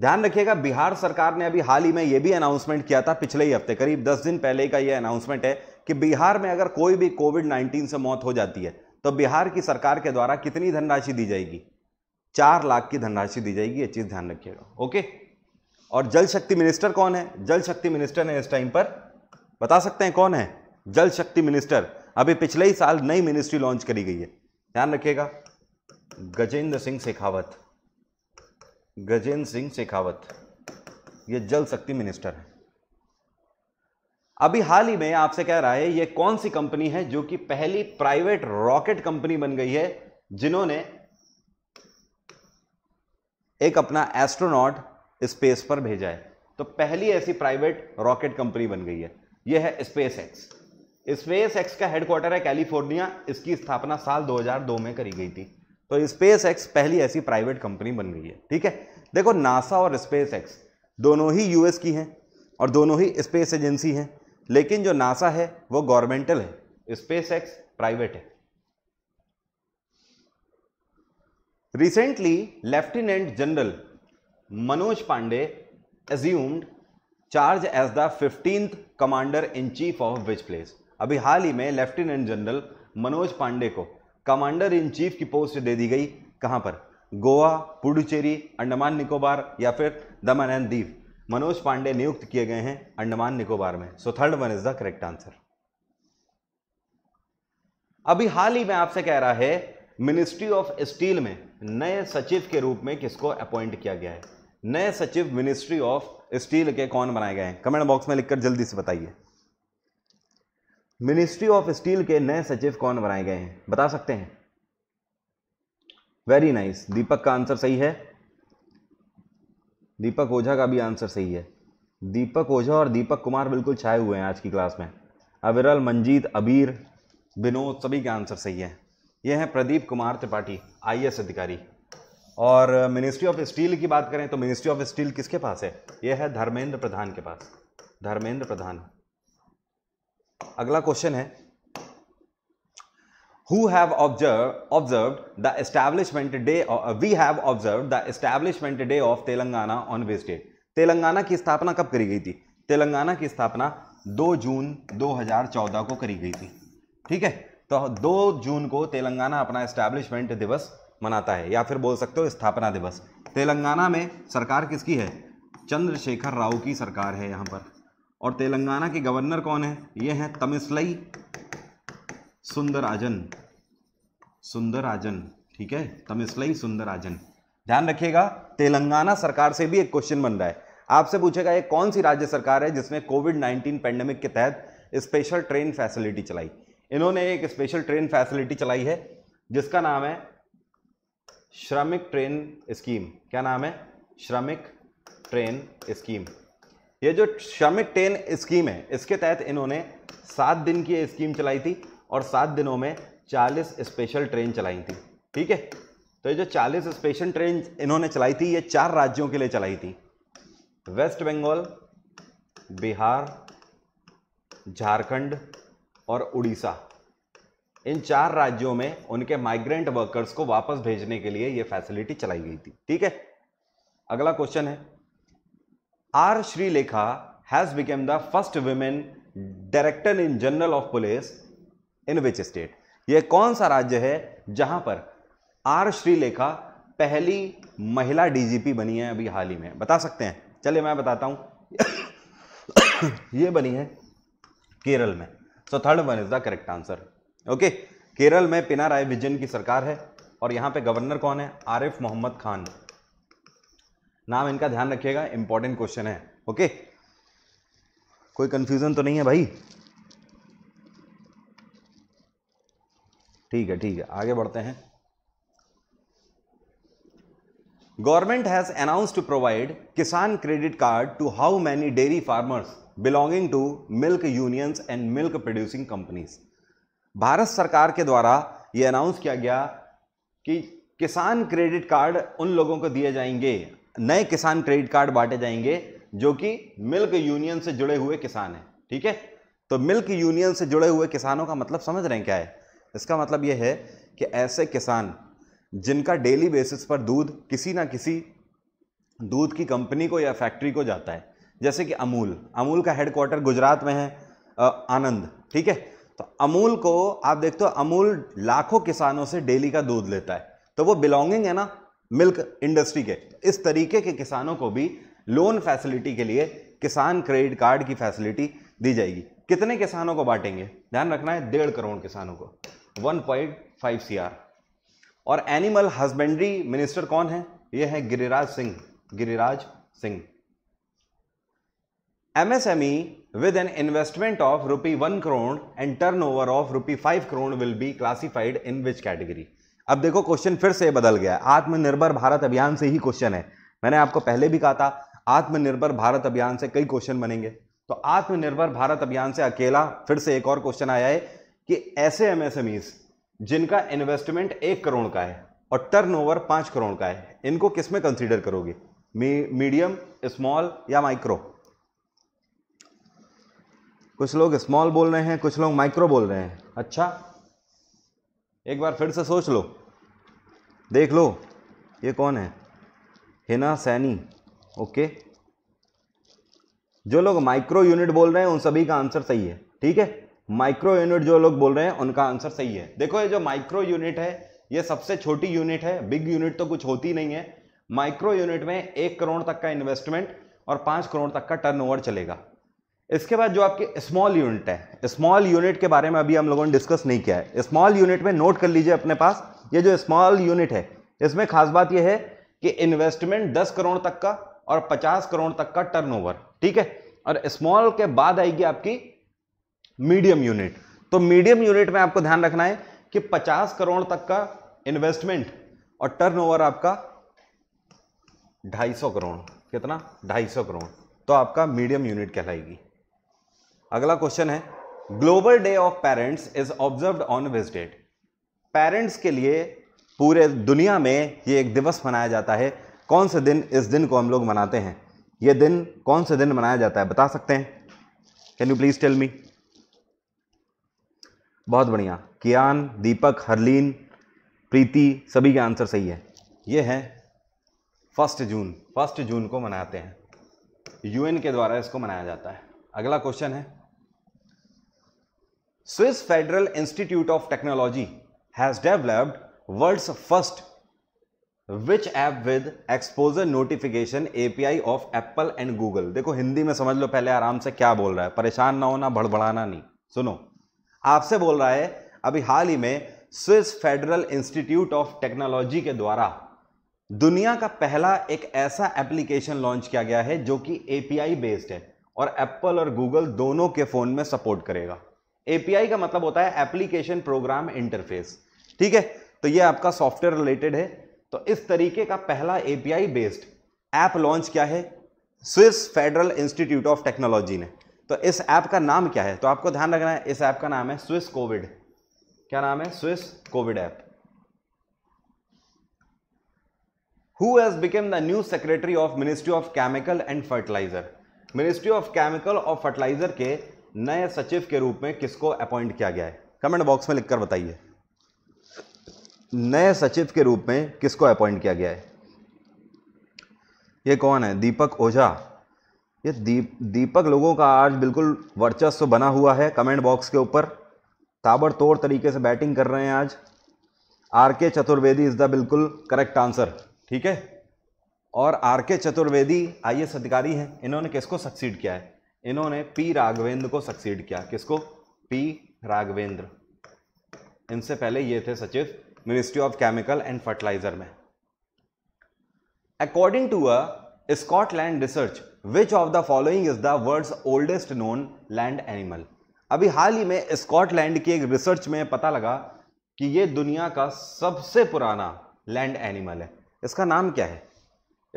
ध्यान रखिएगा बिहार सरकार ने अभी हाल ही में यह भी अनाउंसमेंट किया था पिछले ही हफ्ते करीब 10 दिन पहले का यह अनाउंसमेंट है कि बिहार में अगर कोई भी कोविड 19 से मौत हो जाती है तो बिहार की सरकार के द्वारा कितनी धनराशि दी जाएगी चार लाख की धनराशि दी जाएगी ये चीज़ ध्यान रखिएगा ओके और जल शक्ति मिनिस्टर कौन है जल शक्ति मिनिस्टर है इस टाइम पर बता सकते हैं कौन है जल शक्ति मिनिस्टर अभी पिछले ही साल नई मिनिस्ट्री लॉन्च करी गई है ध्यान रखिएगा गजेंद्र सिंह शेखावत गजेंद्र सिंह शेखावत ये जल शक्ति मिनिस्टर है अभी हाल ही में आपसे कह रहा है ये कौन सी कंपनी है जो कि पहली प्राइवेट रॉकेट कंपनी बन गई है जिन्होंने एक अपना एस्ट्रोनॉट स्पेस पर भेजा है तो पहली ऐसी प्राइवेट रॉकेट कंपनी बन गई है यह है स्पेस एक्स स्पेस एक्स का हेडक्वार्टर है कैलिफोर्निया इसकी स्थापना साल 2002 में करी गई थी तो स्पेस एक्स पहली ऐसी प्राइवेट कंपनी बन गई है ठीक है देखो नासा और स्पेस एक्स दोनों ही यूएस की हैं और दोनों ही स्पेस एजेंसी हैं लेकिन जो नासा है वो गवर्नमेंटल है स्पेस एक्स प्राइवेट है recently lieutenant general Manoj Pande assumed charge as the fifteenth commander in chief of which place अभी हाल ही में लेफ्टिनेंट जनरल मनोज पांडे को कमांडर इन चीफ की पोस्ट दे दी गई कहां पर गोवा पुडुचेरी अंडमान निकोबार या फिर दमन एंड दीव मनोज पांडे नियुक्त किए गए हैं अंडमान निकोबार में so third one is the correct answer अभी हाल ही में आपसे कह रहा है मिनिस्ट्री ऑफ स्टील में नए सचिव के रूप में किसको अपॉइंट किया गया है नए सचिव मिनिस्ट्री ऑफ स्टील के कौन बनाए गए हैं कमेंट बॉक्स में लिखकर जल्दी से बताइए मिनिस्ट्री ऑफ स्टील के नए सचिव कौन बनाए गए हैं बता सकते हैं वेरी नाइस nice. दीपक का आंसर सही है दीपक ओझा का भी आंसर सही है दीपक ओझा और दीपक कुमार बिल्कुल छाए हुए हैं आज की क्लास में अविरल मंजीत अबीर विनोद सभी के आंसर सही है ये हैं प्रदीप कुमार त्रिपाठी आई अधिकारी और मिनिस्ट्री ऑफ स्टील की बात करें तो मिनिस्ट्री ऑफ स्टील किसके पास है यह है धर्मेंद्र प्रधान के पास धर्मेंद्र प्रधान अगला क्वेश्चन है who have observed observed the establishment day uh, we have observed the establishment day of Telangana on which date Telangana की स्थापना कब करी गई थी तेलंगाना की स्थापना 2 जून 2014 को करी गई थी ठीक है तो 2 जून को तेलंगाना अपना एस्टैब्लिशमेंट दिवस मनाता है या फिर बोल सकते हो स्थापना दिवस तेलंगाना में सरकार किसकी है चंद्रशेखर राव की सरकार है यहाँ पर और तेलंगाना के गवर्नर कौन है ये हैं तमिसलई सुंदराजन सुंदराजन ठीक है तमिसलई सुंदराजन ध्यान रखिएगा तेलंगाना सरकार से भी एक क्वेश्चन बन रहा है आपसे पूछेगा ये कौन सी राज्य सरकार है जिसने कोविड नाइन्टीन पैंडेमिक के तहत स्पेशल ट्रेन फैसिलिटी चलाई इन्होंने एक स्पेशल ट्रेन फैसिलिटी चलाई है जिसका नाम है श्रमिक ट्रेन स्कीम क्या नाम है श्रमिक ट्रेन स्कीम ये जो श्रमिक ट्रेन स्कीम है इसके तहत इन्होंने सात दिन की स्कीम चलाई थी और सात दिनों में चालीस स्पेशल ट्रेन चलाई थी ठीक है तो ये जो चालीस स्पेशल ट्रेन इन्होंने चलाई थी ये चार राज्यों के लिए चलाई थी वेस्ट बंगाल बिहार झारखंड और उड़ीसा इन चार राज्यों में उनके माइग्रेंट वर्कर्स को वापस भेजने के लिए ये फैसिलिटी चलाई गई थी ठीक है अगला क्वेश्चन है R Sreelekha has became the first women director in general of police in which state यह कौन सा राज्य है जहां पर आर श्रीलेखा पहली महिला डीजीपी बनी है अभी हाल ही में बता सकते हैं चलिए मैं बताता हूं (coughs) ये बनी है केरल में so third one is the correct answer okay Kerala में पिनाराय विजन की सरकार है और यहां पे गवर्नर कौन है आरिफ मोहम्मद खान नाम इनका ध्यान रखिएगा इंपॉर्टेंट क्वेश्चन है ओके कोई कंफ्यूजन तो नहीं है भाई ठीक है ठीक है आगे बढ़ते हैं government has announce to provide Kisan credit card to how many dairy farmers belonging to milk unions and milk producing companies Bharat सरकार के द्वारा यह अनाउंस किया गया कि किसान क्रेडिट कार्ड उन लोगों को दिए जाएंगे नए किसान क्रेडिट कार्ड बांटे जाएंगे जो कि मिल्क यूनियन से जुड़े हुए किसान हैं ठीक है तो मिल्क यूनियन से जुड़े हुए किसानों का मतलब समझ रहे हैं क्या है इसका मतलब यह है कि ऐसे किसान जिनका डेली बेसिस पर दूध किसी ना किसी दूध की कंपनी को या फैक्ट्री को जाता है जैसे कि अमूल अमूल का हेडक्वार्टर गुजरात में है आनंद ठीक है तो अमूल को आप देखते हो अमूल लाखों किसानों से डेली का दूध लेता है तो वो बिलोंगिंग है ना मिल्क इंडस्ट्री के इस तरीके के किसानों को भी लोन फैसिलिटी के लिए किसान क्रेडिट कार्ड की फैसिलिटी दी जाएगी कितने किसानों को बांटेंगे ध्यान रखना है डेढ़ करोड़ किसानों को 1.5 पॉइंट और एनिमल हस्बेंड्री मिनिस्टर कौन है यह है Giriraj Singh Giriraj Singh MSME with an investment of rupee one crore and turnover of rupee five crore will be classified in which category अब देखो क्वेश्चन फिर से बदल गया है आत्मनिर्भर भारत अभियान से ही क्वेश्चन है मैंने आपको पहले भी कहा था आत्मनिर्भर भारत अभियान से कई क्वेश्चन बनेंगे तो आत्मनिर्भर भारत अभियान से अकेला फिर से एक और क्वेश्चन आया है कि ऐसे एमएसएमईज जिनका इन्वेस्टमेंट एक करोड़ का है और टर्न ओवर पांच करोड़ का है इनको किसमें कंसिडर करोगे मीडियम स्मॉल या माइक्रो कुछ लोग स्मॉल बोल रहे हैं कुछ लोग माइक्रो बोल रहे हैं अच्छा एक बार फिर से सोच लो देख लो ये कौन है हिना सैनी ओके जो लोग माइक्रो यूनिट बोल रहे हैं उन सभी का आंसर सही है ठीक है माइक्रो यूनिट जो लोग बोल रहे हैं उनका आंसर सही है देखो ये जो माइक्रो यूनिट है ये सबसे छोटी यूनिट है बिग यूनिट तो कुछ होती नहीं है माइक्रो यूनिट में एक करोड़ तक का इन्वेस्टमेंट और पांच करोड़ तक का टर्नओवर चलेगा इसके बाद जो आपके स्मॉल यूनिट है स्मॉल यूनिट के बारे में अभी हम लोगों ने डिस्कस नहीं किया है स्मॉल यूनिट में नोट कर लीजिए अपने पास ये जो स्मॉल यूनिट है इसमें खास बात यह है कि इन्वेस्टमेंट 10 करोड़ तक का और 50 करोड़ तक का टर्नओवर ठीक है और स्मॉल के बाद आएगी आपकी मीडियम यूनिट तो मीडियम यूनिट में आपको ध्यान रखना है कि पचास करोड़ तक का इन्वेस्टमेंट और टर्न आपका ढाई करोड़ कितना ढाई करोड़ तो आपका मीडियम यूनिट कहलाएगी अगला क्वेश्चन है global day of parents is observe on which date parents के लिए पूरे दुनिया में ये एक दिवस मनाया जाता है कौन से दिन इस दिन को हम लोग मनाते हैं ये दिन कौन से दिन मनाया जाता है बता सकते हैं can you please tell me बहुत बढ़िया कियान दीपक हरलीन प्रीति सभी के आंसर सही है ये है फर्स्ट जून फर्स्ट जून को मनाते हैं यूएन के द्वारा इसको मनाया जाता है अगला क्वेश्चन है Swiss Federal Institute of Technology has developed world's first which app with exposure notification API of Apple and Google. देखो हिंदी में समझ लो पहले आराम से क्या बोल रहा है परेशान ना होना भड़बड़ाना नहीं सुनो आपसे बोल रहा है अभी हाल ही में Swiss federal institute of technology के द्वारा दुनिया का पहला एक ऐसा एप्लीकेशन लॉन्च किया गया है जो कि एपीआई बेस्ड है और एप्पल और गूगल दोनों के फोन में सपोर्ट करेगा एपीआई का मतलब होता है एप्लीकेशन प्रोग्राम इंटरफेस ठीक है तो ये आपका सॉफ्टवेयर रिलेटेड है तो इस तरीके का पहला एपीआई बेस्ड ऐप लॉन्च क्या है Swiss federal institute of technology ने तो इस ऐप का नाम क्या है तो आपको ध्यान रखना है इस ऐप का नाम है स्विस कोविड क्या नाम है Swiss covid app who has became the new secretary of ministry of chemical and fertiliser ministry of chemical और फर्टिलाइजर के नए सचिव के रूप में किसको अपॉइंट किया गया है कमेंट बॉक्स में लिखकर बताइए नए सचिव के रूप में किसको अपॉइंट किया गया है ये कौन है दीपक ओझा ये दीप दीपक लोगों का आज बिल्कुल वर्चस्व बना हुआ है कमेंट बॉक्स के ऊपर ताबड़तोड़ तरीके से बैटिंग कर रहे हैं आज R K Chaturvedi is the बिल्कुल करेक्ट आंसर ठीक है और आर के चतुर्वेदी आई अधिकारी हैं इन्होंने किसको सक्सीड किया है इन्होंने पी राघवेंद्र को सक्सीड किया किसको पी राघवेंद्र इनसे पहले ये थे सचिव ministry of chemical and fertiliser में according to a Scotland research which of the following is the world's oldest known land animal अभी हाल ही में स्कॉटलैंड की एक रिसर्च में पता लगा कि ये दुनिया का सबसे पुराना लैंड एनिमल है इसका नाम क्या है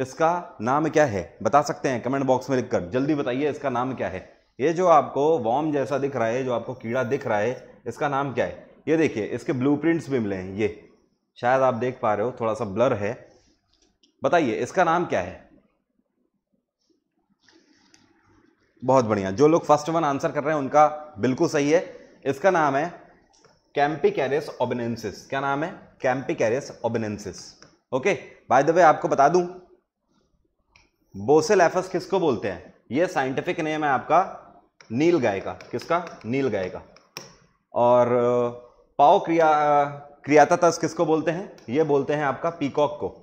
इसका नाम क्या है बता सकते हैं कमेंट बॉक्स में लिखकर जल्दी बताइए इसका नाम क्या है ये जो आपको वॉम जैसा दिख रहा है जो आपको कीड़ा दिख रहा है इसका नाम क्या है ये देखिए इसके ब्लू भी मिले हैं ये शायद आप देख पा रहे हो थोड़ा सा ब्लर है बताइए इसका नाम क्या है बहुत बढ़िया जो लोग फर्स्ट वन आंसर कर रहे हैं उनका बिल्कुल सही है इसका नाम है कैरियस ओबनेंसिस क्या नाम है कैरियस obanensis okay by the way आपको बता दूं बोसेलेफस किसको बोलते हैं ये साइंटिफिक नेम है आपका नील गाय का किसका नील गाय का और पाओ क्रिया क्रियाता किसको बोलते हैं ये बोलते हैं आपका पीकॉक को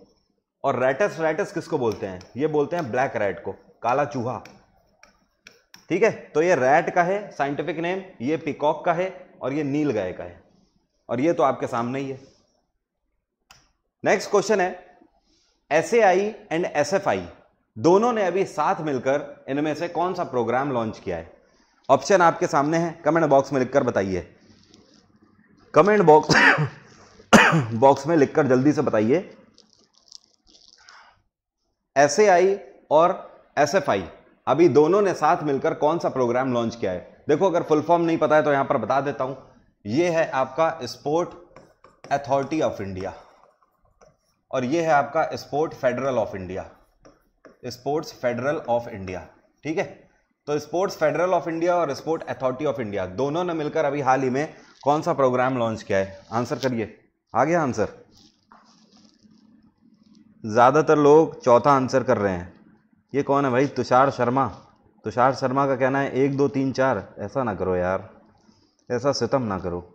और रैटस रैटस किसको बोलते हैं ये बोलते हैं ब्लैक रैट को काला चूहा ठीक है तो ये रैट का है साइंटिफिक नेम ये पिकॉक का है और ये नील गाय का है और ये तो आपके सामने ही है नेक्स्ट क्वेश्चन है एस एंड एस दोनों ने अभी साथ मिलकर इनमें से कौन सा प्रोग्राम लॉन्च किया है ऑप्शन आपके सामने है कमेंट बॉक्स में लिखकर बताइए कमेंट बॉक्स (coughs) बॉक्स में लिखकर जल्दी से बताइए एस और एस अभी दोनों ने साथ मिलकर कौन सा प्रोग्राम लॉन्च किया है देखो अगर फुल फॉर्म नहीं पता है तो यहां पर बता देता हूं यह है आपका स्पोर्ट अथॉरिटी ऑफ इंडिया और यह है आपका sport federal of India sports federal of India ठीक है तो स्पोर्ट्स फेडरल ऑफ इंडिया और स्पोर्ट अथॉरिटी ऑफ इंडिया दोनों ने मिलकर अभी हाल ही में कौन सा प्रोग्राम लॉन्च किया है आंसर करिए आ गया आंसर ज़्यादातर लोग चौथा आंसर कर रहे हैं ये कौन है भाई तुषार शर्मा तुषार शर्मा का कहना है एक दो तीन चार ऐसा ना करो यार ऐसा सितम ना करो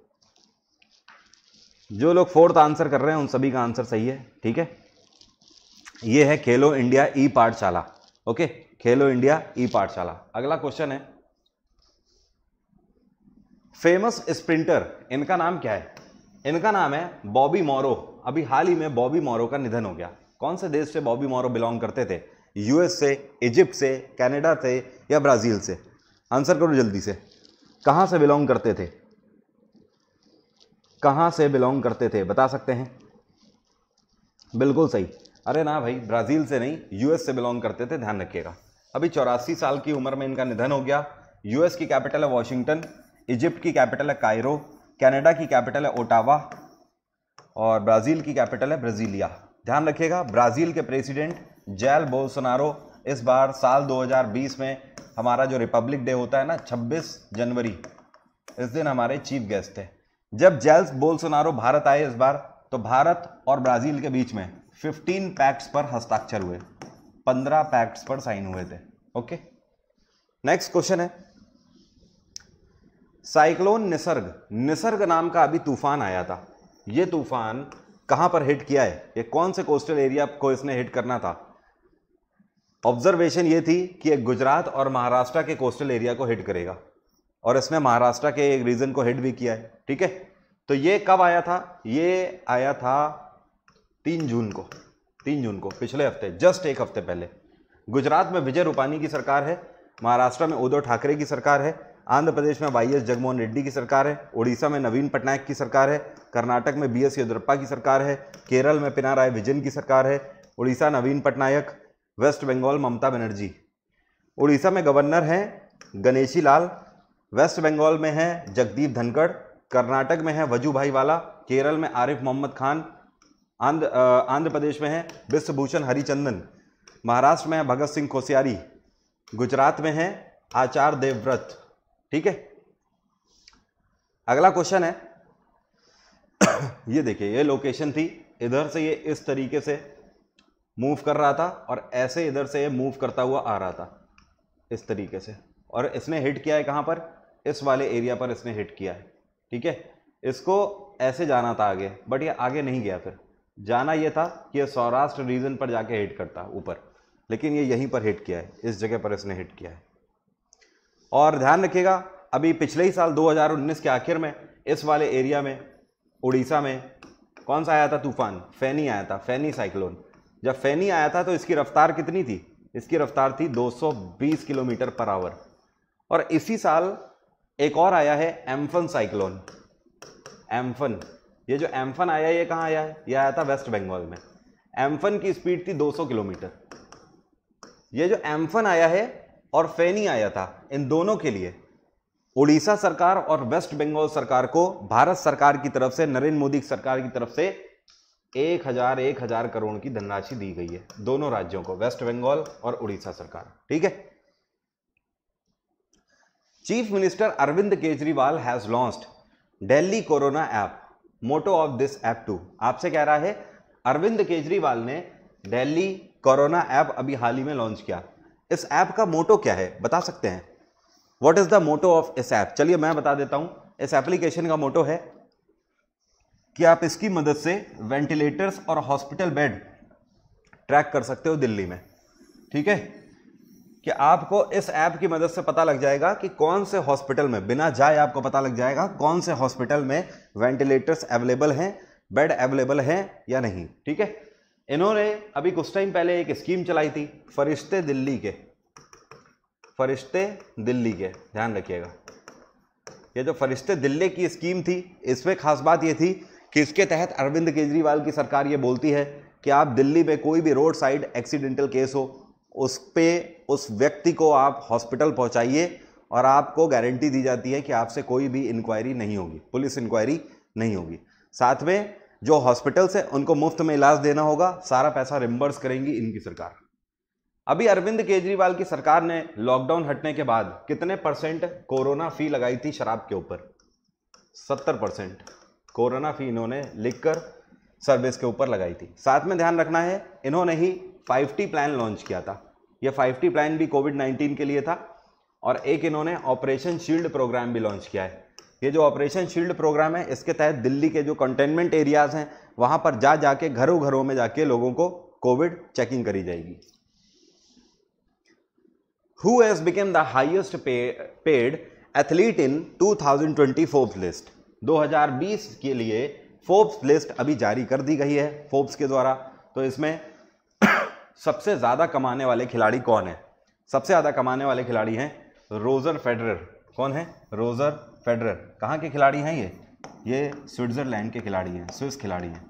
जो लोग फोर्थ आंसर कर रहे हैं उन सभी का आंसर सही है ठीक है ये है खेलो इंडिया ई पाठशाला ओके खेलो इंडिया ई पाठशाला अगला क्वेश्चन है फेमस स्प्रिंटर इनका नाम क्या है इनका नाम है बॉबी मोरो अभी हाल ही में बॉबी मोरो का निधन हो गया कौन से देश से बॉबी मोरो बिलोंग करते थे यूएस से इजिप्ट से कनाडा से या ब्राज़ील से आंसर करो जल्दी से कहाँ से बिलोंग करते थे कहाँ से बिलोंग करते थे बता सकते हैं बिल्कुल सही अरे ना भाई ब्राज़ील से नहीं यूएस से बिलोंग करते थे ध्यान रखिएगा अभी चौरासी साल की उम्र में इनका निधन हो गया यूएस की कैपिटल है वॉशिंगटन इजिप्ट की कैपिटल है कायरो कनाडा की कैपिटल है ओटावा और ब्राज़ील की कैपिटल है ब्राज़ीलिया ध्यान रखिएगा ब्राज़ील के प्रेसिडेंट जैल बोलसोनारो इस बार साल 2020 में हमारा जो रिपब्लिक डे होता है ना 26 जनवरी इस दिन हमारे चीफ गेस्ट थे जब जैल्स बोलसोनारो भारत आए इस बार तो भारत और ब्राज़ील के बीच में फिफ्टीन पैक्ट्स पर हस्ताक्षर हुए पंद्रह पैक्ट्स पर साइन हुए थे ओके नेक्स्ट क्वेश्चन है साइक्लोन निसर्ग निसर्ग नाम का अभी तूफान आया था ये तूफान कहां पर हिट किया है ये कौन से कोस्टल एरिया को इसने हिट करना था ऑब्जर्वेशन ये थी कि ये गुजरात और महाराष्ट्र के कोस्टल एरिया को हिट करेगा और इसने महाराष्ट्र के एक रीजन को हिट भी किया है ठीक है तो ये कब आया था ये आया था तीन जून को तीन जून को पिछले हफ्ते जस्ट एक हफ्ते पहले गुजरात में विजय रूपानी की सरकार है महाराष्ट्र में उद्धव ठाकरे की सरकार है आंध्र प्रदेश में वाई एस जगमोहन रेड्डी की सरकार है ओडिशा में नवीन पटनायक की सरकार है कर्नाटक में बी एस येदुरप्पा की सरकार है केरल में पिनाराय विजन की सरकार है उड़ीसा नवीन पटनायक वेस्ट बंगाल ममता बनर्जी उड़ीसा में गवर्नर हैं गणेशी लाल वेस्ट बंगाल में हैं जगदीप धनखड़ कर्नाटक में है वजू भाई वाला केरल में आरिफ मोहम्मद खान आंध्र आंध्र प्रदेश में है विश्वभूषण हरिचंदन महाराष्ट्र में है भगत सिंह कोश्यारी गुजरात में है आचार्य देवव्रत ठीक है अगला क्वेश्चन है (coughs) ये देखिए ये लोकेशन थी इधर से ये इस तरीके से मूव कर रहा था और ऐसे इधर से ये मूव करता हुआ आ रहा था इस तरीके से और इसने हिट किया है कहाँ पर इस वाले एरिया पर इसने हिट किया है ठीक है इसको ऐसे जाना था आगे बट ये आगे नहीं गया फिर जाना यह था कि यह सौराष्ट्र रीजन पर जाके हिट करता ऊपर लेकिन ये यहीं पर हिट किया है इस जगह पर इसने हिट किया है और ध्यान रखिएगा अभी पिछले ही साल 2019 के आखिर में इस वाले एरिया में उड़ीसा में कौन सा आया था तूफान फैनी आया था फैनी साइक्लोन जब फैनी आया था तो इसकी रफ्तार कितनी थी इसकी रफ्तार थी 220 किलोमीटर पर आवर और इसी साल एक और आया है एम्फन साइक्लोन एम्फन ये जो एम्फन आया ये कहाँ आया है ये आया था वेस्ट बंगाल में एम्फन की स्पीड थी 200 किलोमीटर ये जो एम्फन आया है और फेनी आया था इन दोनों के लिए उड़ीसा सरकार और वेस्ट बंगाल सरकार को भारत सरकार की तरफ से नरेंद्र मोदी सरकार की तरफ से एक हजार एक हजार करोड़ की धनराशि दी गई है दोनों राज्यों को वेस्ट बंगाल और उड़ीसा सरकार ठीक है chief minister Arvind Kejriwal has launched Delhi corona app motto of this app to आपसे कह रहा है अरविंद केजरीवाल ने दिल्ली कोरोना ऐप अभी हाल ही में लॉन्च किया इस ऐप का मोटो क्या है बता सकते हैं what is the motto of इस ऐप चलिए मैं बता देता हूं इस एप्लीकेशन का मोटो है कि आप इसकी मदद से वेंटिलेटर्स और हॉस्पिटल बेड ट्रैक कर सकते हो दिल्ली में ठीक है कि आपको इस ऐप की मदद से पता लग जाएगा कि कौन से हॉस्पिटल में बिना जाए आपको पता लग जाएगा कौन से हॉस्पिटल में वेंटिलेटर्स अवेलेबल हैं बेड अवेलेबल हैं या नहीं ठीक है इन्होंने अभी कुछ टाइम पहले एक स्कीम चलाई थी फरिश्ते दिल्ली के फरिश्ते दिल्ली के ध्यान रखिएगा ये जो फरिश्ते दिल्ली की स्कीम थी इसमें खास बात ये थी कि इसके तहत अरविंद केजरीवाल की सरकार ये बोलती है कि आप दिल्ली में कोई भी रोड साइड एक्सीडेंटल केस हो उस पर उस व्यक्ति को आप हॉस्पिटल पहुंचाइए और आपको गारंटी दी जाती है कि आपसे कोई भी इंक्वायरी नहीं होगी पुलिस इंक्वायरी नहीं होगी साथ में जो हॉस्पिटल्स हैं उनको मुफ्त में इलाज देना होगा सारा पैसा रिम्बर्स करेंगी इनकी सरकार अभी अरविंद केजरीवाल की सरकार ने लॉकडाउन हटने के बाद कितने परसेंट कोरोना फी लगाई थी शराब के ऊपर सत्तर परसेंट कोरोना फी इन्होंने लिखकर सर्विस के ऊपर लगाई थी साथ में ध्यान रखना है इन्होंने ही फाइव प्लान लॉन्च किया था ये फाइव प्लान भी कोविड नाइन्टीन के लिए था और एक इन्होंने ऑपरेशन शील्ड प्रोग्राम भी लॉन्च किया है ये जो ऑपरेशन शील्ड प्रोग्राम है इसके तहत दिल्ली के जो कंटेनमेंट एरियाज हैं वहाँ पर जा जाके घरों घरों में जाके लोगों को कोविड चेकिंग करी जाएगी who has became the highest paid athlete in 2020 Forbes list 2020 के लिए फोर्ब्स लिस्ट अभी जारी कर दी गई है फोर्ब्स के द्वारा तो इसमें सबसे ज़्यादा कमाने वाले खिलाड़ी कौन है सबसे ज़्यादा कमाने वाले खिलाड़ी हैं रोजर फेडरर कौन है रोजर फेडरर कहाँ के खिलाड़ी हैं ये ये स्विट्ज़रलैंड के खिलाड़ी हैं स्विस खिलाड़ी हैं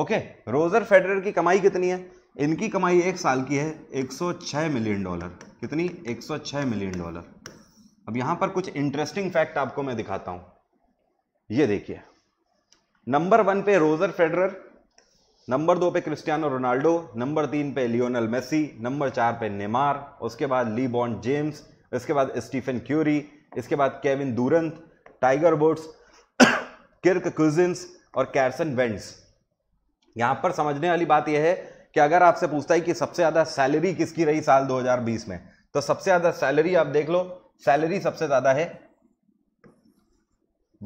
ओके रोजर फेडरर की कमाई कितनी है इनकी कमाई एक साल की है 106 मिलियन डॉलर कितनी 106 मिलियन डॉलर अब यहां पर कुछ इंटरेस्टिंग फैक्ट आपको मैं दिखाता हूं ये देखिए नंबर वन पे रोजर फेडरर नंबर दो पे क्रिस्टियानो रोनाल्डो नंबर तीन पे लियोनल मेसी नंबर चार पे नेमार उसके बाद ली बॉन्ड जेम्स इसके बाद स्टीफन क्यूरी इसके बाद Kevin Durant Tiger Woods (coughs) Kirk Cousins और कैरसन वेंट्स यहाँ पर समझने वाली बात यह है कि अगर आपसे पूछता है कि सबसे ज़्यादा सैलरी किसकी रही साल 2020 में तो सबसे ज़्यादा सैलरी आप देख लो सैलरी सबसे ज़्यादा है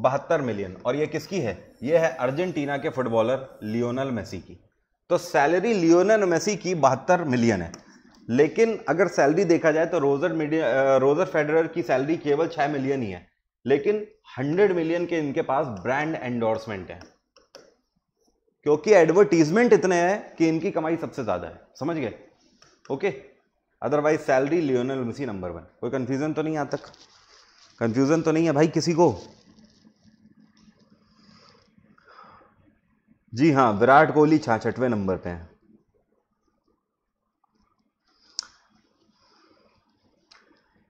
बहत्तर मिलियन और ये किसकी है ये है अर्जेंटीना के फुटबॉलर लियोनल मेसी की तो सैलरी लियोनल मेसी की बहत्तर मिलियन है लेकिन अगर सैलरी देखा जाए तो रोजर मीडिया रोजर फेडरर की सैलरी केवल छः मिलियन ही है लेकिन हंड्रेड मिलियन के इनके पास ब्रांड एंडोर्समेंट है क्योंकि एडवर्टीजमेंट इतने हैं कि इनकी कमाई सबसे ज़्यादा है समझ गए okay otherwise salary Lionel Messi number one कोई कन्फ्यूज़न तो नहीं आ तक कन्फ्यूज़न तो नहीं है भाई किसी को जी हाँ विराट कोहली छाछठवें नंबर पे हैं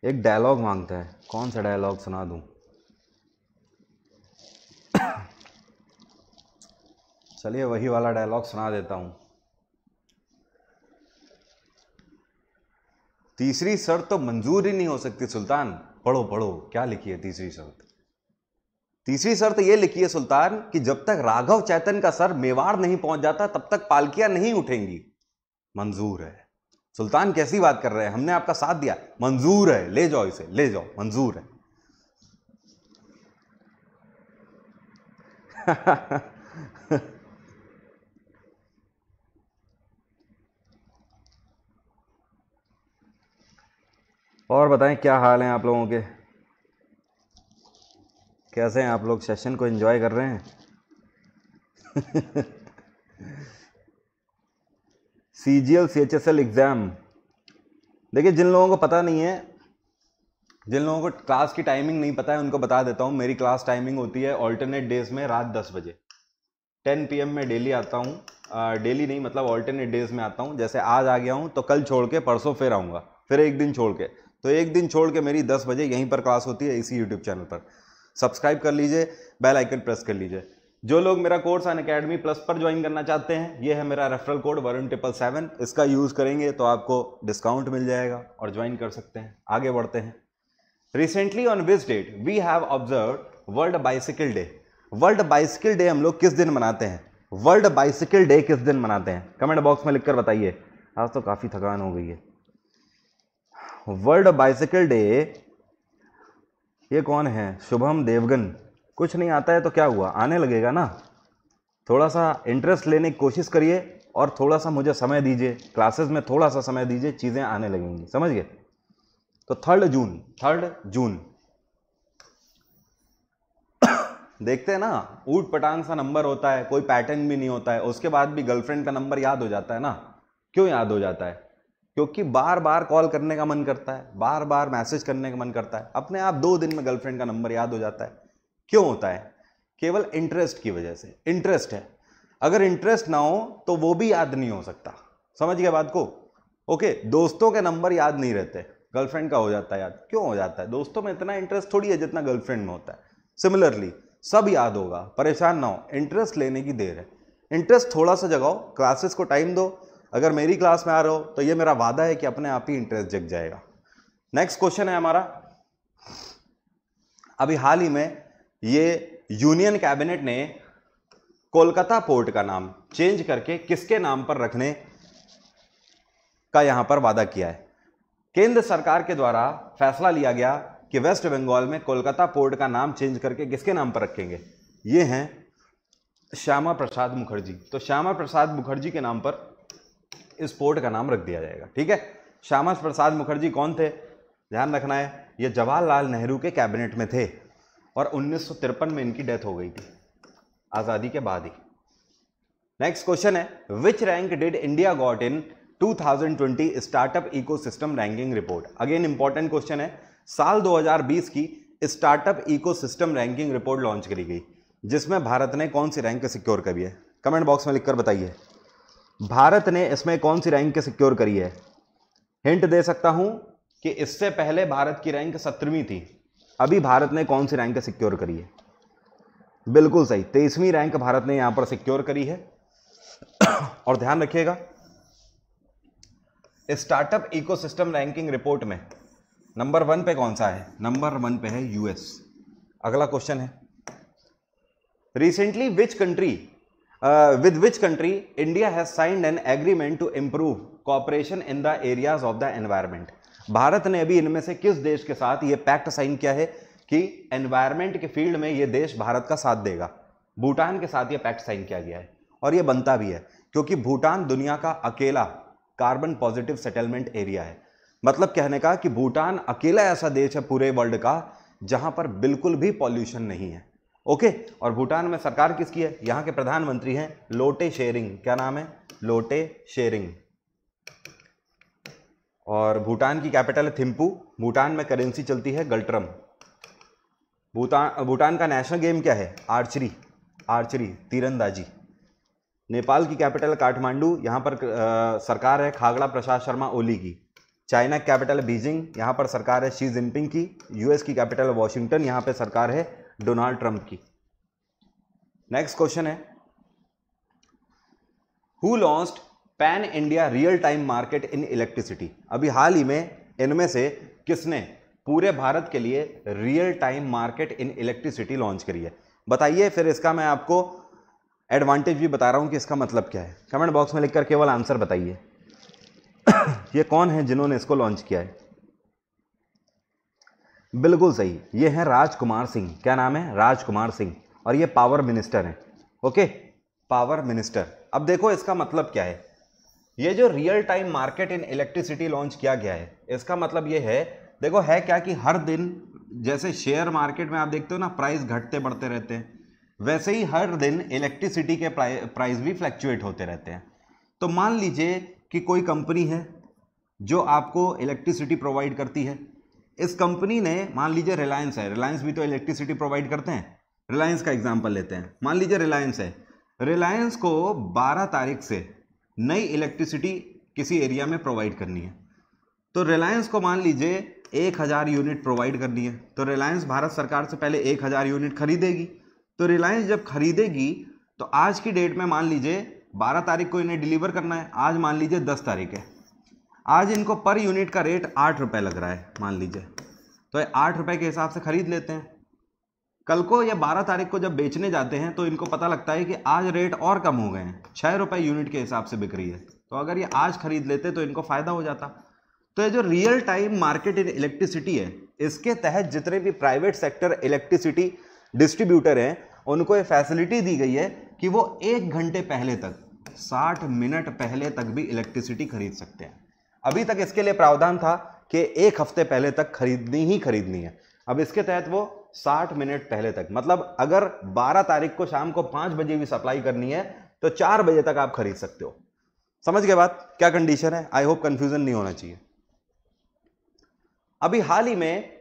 एक डायलॉग मांगता है कौन सा डायलॉग सुना दूं चलिए वही वाला डायलॉग सुना देता हूं तीसरी शर्त तो मंजूर ही नहीं हो सकती सुल्तान पढ़ो पढ़ो क्या लिखी है तीसरी शर्त तीसरी शर्त यह लिखी है सुल्तान कि जब तक राघव चैतन का सर मेवाड़ नहीं पहुंच जाता तब तक पालकियां नहीं उठेंगी मंजूर है सुल्तान कैसी बात कर रहे हैं हमने आपका साथ दिया मंजूर है ले जाओ इसे ले जाओ मंजूर है (laughs) और बताएं क्या हाल है आप लोगों के कैसे हैं आप लोग सेशन को एंजॉय कर रहे हैं C G L C H S L exam देखिए जिन लोगों को पता नहीं है जिन लोगों को क्लास की टाइमिंग नहीं पता है उनको बता देता हूँ मेरी क्लास टाइमिंग होती है ऑल्टरनेट डेज में रात दस बजे टेन पी एम में डेली आता हूँ डेली नहीं मतलब ऑल्टरनेट डेज में आता हूँ जैसे आज आ गया हूँ तो कल छोड़ के परसों फिर आऊँगा फिर एक दिन छोड़ के तो एक दिन छोड़ के मेरी दस बजे यहीं पर क्लास होती है इसी यूट्यूब चैनल पर सब्सक्राइब कर लीजिए बेल आइकन प्रेस कर लीजिए जो लोग मेरा कोर्स अन अकेडमी प्लस पर ज्वाइन करना चाहते हैं ये है मेरा referral code Varun triple seven इसका यूज़ करेंगे तो आपको डिस्काउंट मिल जाएगा और ज्वाइन कर सकते हैं आगे बढ़ते हैं रिसेंटली ऑन विस date we have observe world bicycle day world bicycle day हम लोग किस दिन मनाते हैं वर्ल्ड बाइसिकल डे किस दिन मनाते हैं कमेंट बॉक्स में लिखकर बताइए आज तो काफ़ी थकान हो गई है वर्ल्ड बाइसिकल डे ये कौन है शुभम देवगन कुछ नहीं आता है तो क्या हुआ आने लगेगा ना थोड़ा सा इंटरेस्ट लेने की कोशिश करिए और थोड़ा सा मुझे समय दीजिए क्लासेस में थोड़ा सा समय दीजिए चीज़ें आने लगेंगी समझ गए तो थर्ड जून थर्ड जून देखते हैं ना ऊट पटांग सा नंबर होता है कोई पैटर्न भी नहीं होता है उसके बाद भी गर्लफ्रेंड का नंबर याद हो जाता है ना क्यों याद हो जाता है क्योंकि बार बार कॉल करने का मन करता है बार बार मैसेज करने का मन करता है अपने आप दो दिन में गर्लफ्रेंड का नंबर याद हो जाता है क्यों होता है केवल इंटरेस्ट की वजह से इंटरेस्ट है अगर इंटरेस्ट ना हो तो वो भी याद नहीं हो सकता समझ गया बात को ओके दोस्तों के नंबर याद नहीं रहते गर्लफ्रेंड का हो जाता है याद क्यों हो जाता है दोस्तों में इतना इंटरेस्ट थोड़ी है जितना गर्लफ्रेंड में होता है सिमिलरली सब याद होगा परेशान ना हो इंटरेस्ट लेने की देर है इंटरेस्ट थोड़ा सा जगाओ क्लासेस को टाइम दो अगर मेरी क्लास में आ रहे हो तो ये मेरा वादा है कि अपने आप ही इंटरेस्ट जग जाएगा नेक्स्ट क्वेश्चन है हमारा अभी हाल ही में ये यूनियन कैबिनेट ने कोलकाता पोर्ट का नाम चेंज करके किसके नाम पर रखने का यहां पर वादा किया है केंद्र सरकार के द्वारा फैसला लिया गया कि वेस्ट बंगाल में कोलकाता पोर्ट का नाम चेंज करके किसके नाम पर रखेंगे ये हैं श्यामा प्रसाद मुखर्जी तो श्यामा प्रसाद मुखर्जी के नाम पर इस पोर्ट का नाम रख दिया जाएगा ठीक है श्यामा प्रसाद मुखर्जी कौन थे ध्यान रखना है ये जवाहरलाल नेहरू के कैबिनेट में थे और उन्नीस में इनकी डेथ हो गई थी आज़ादी के बाद ही नेक्स्ट क्वेश्चन है which rank did India got in 2020 startup ecosystem ranking report again important question है साल 2020 की startup ecosystem ranking report launch करी गई जिसमें भारत ने कौन सी रैंक सिक्योर करी है कमेंट बॉक्स में लिखकर बताइए भारत ने इसमें कौन सी रैंक सिक्योर करी है हिंट दे सकता हूं कि इससे पहले भारत की रैंक सत्रहवीं थी अभी भारत ने कौन सी रैंक सिक्योर करी है बिल्कुल सही तेईसवीं रैंक भारत ने यहां पर सिक्योर करी है और ध्यान रखिएगा स्टार्टअप इकोसिस्टम रैंकिंग रिपोर्ट में नंबर वन पे कौन सा है नंबर वन पे है यूएस अगला क्वेश्चन है recently which country with which country India has signed an agreement to improve cooperation in the areas of the environment Bharat ने अभी इनमें से किस देश के साथ ये पैक्ट साइन किया है कि एनवायरमेंट के फील्ड में ये देश भारत का साथ देगा भूटान के साथ ये पैक्ट साइन किया गया है और ये बनता भी है क्योंकि भूटान दुनिया का अकेला कार्बन पॉजिटिव सेटलमेंट एरिया है मतलब कहने का कि भूटान अकेला ऐसा देश है पूरे वर्ल्ड का जहां पर बिल्कुल भी पॉल्यूशन नहीं है ओके और भूटान में सरकार किसकी है यहां के प्रधानमंत्री हैं लोटे शेरिंग क्या नाम है लोटे शेरिंग और भूटान की कैपिटल है थिम्पू भूटान में करेंसी चलती है गल्ट्रम भूटान भूटान का नेशनल गेम क्या है आर्चरी आर्चरी तीरंदाजी नेपाल की कैपिटल काठमांडू यहाँ पर आ, सरकार है खागड़ा प्रसाद शर्मा ओली की चाइना की कैपिटल बीजिंग यहाँ पर सरकार है शी जिनपिंग की यूएस की कैपिटल वाशिंगटन यहाँ पर सरकार है डोनाल्ड ट्रंप की नेक्स्ट क्वेश्चन है who launched pan India real time market in electricity अभी हाल ही में इनमें से किसने पूरे भारत के लिए real time market in electricity launch करी है बताइए फिर इसका मैं आपको एडवांटेज भी बता रहा हूं कि इसका मतलब क्या है कमेंट बॉक्स में लिखकर केवल आंसर बताइए (coughs) ये कौन है जिन्होंने इसको लॉन्च किया है बिल्कुल सही ये हैं राजकुमार सिंह क्या नाम है राजकुमार सिंह और ये पावर मिनिस्टर हैं ओके पावर मिनिस्टर अब देखो इसका मतलब क्या है ये जो real time market in electricity launch किया गया है इसका मतलब ये है देखो है क्या कि हर दिन जैसे शेयर मार्केट में आप देखते हो ना प्राइस घटते बढ़ते रहते हैं वैसे ही हर दिन इलेक्ट्रिसिटी के प्राइस भी फ्लैक्चुएट होते रहते हैं तो मान लीजिए कि कोई कंपनी है जो आपको इलेक्ट्रिसिटी प्रोवाइड करती है इस कंपनी ने मान लीजिए रिलायंस है रिलायंस भी तो इलेक्ट्रिसिटी प्रोवाइड करते हैं रिलायंस का एग्जाम्पल लेते हैं मान लीजिए रिलायंस है रिलायंस को 12 तारीख से नई इलेक्ट्रिसिटी किसी एरिया में प्रोवाइड करनी है तो रिलायंस को मान लीजिए एक हज़ार यूनिट प्रोवाइड करनी है तो रिलायंस भारत सरकार से पहले एक हज़ार यूनिट खरीदेगी तो रिलायंस जब खरीदेगी तो आज की डेट में मान लीजिए बारह तारीख को इन्हें डिलीवर करना है आज मान लीजिए दस तारीख है आज इनको पर यूनिट का रेट आठ रुपये लग रहा है मान लीजिए तो आठ रुपये के हिसाब से ख़रीद लेते हैं कल को या बारह तारीख को जब बेचने जाते हैं तो इनको पता लगता है कि आज रेट और कम हो गए हैं छः रुपये यूनिट के हिसाब से बिक रही है तो अगर ये आज खरीद लेते तो इनको फ़ायदा हो जाता तो ये जो real time market in electricity है इसके तहत जितने भी प्राइवेट सेक्टर इलेक्ट्रिसिटी डिस्ट्रीब्यूटर हैं उनको ये फैसिलिटी दी गई है कि वो एक घंटे पहले तक साठ मिनट पहले तक भी इलेक्ट्रिसिटी खरीद सकते हैं अभी तक इसके लिए प्रावधान था कि एक हफ्ते पहले तक खरीदनी ही खरीदनी है अब इसके तहत वो 60 मिनट पहले तक मतलब अगर 12 तारीख को शाम को 5 बजे भी सप्लाई करनी है तो 4 बजे तक आप खरीद सकते हो समझ गए बात क्या कंडीशन है आई होप कंफ्यूजन नहीं होना चाहिए अभी हाल ही में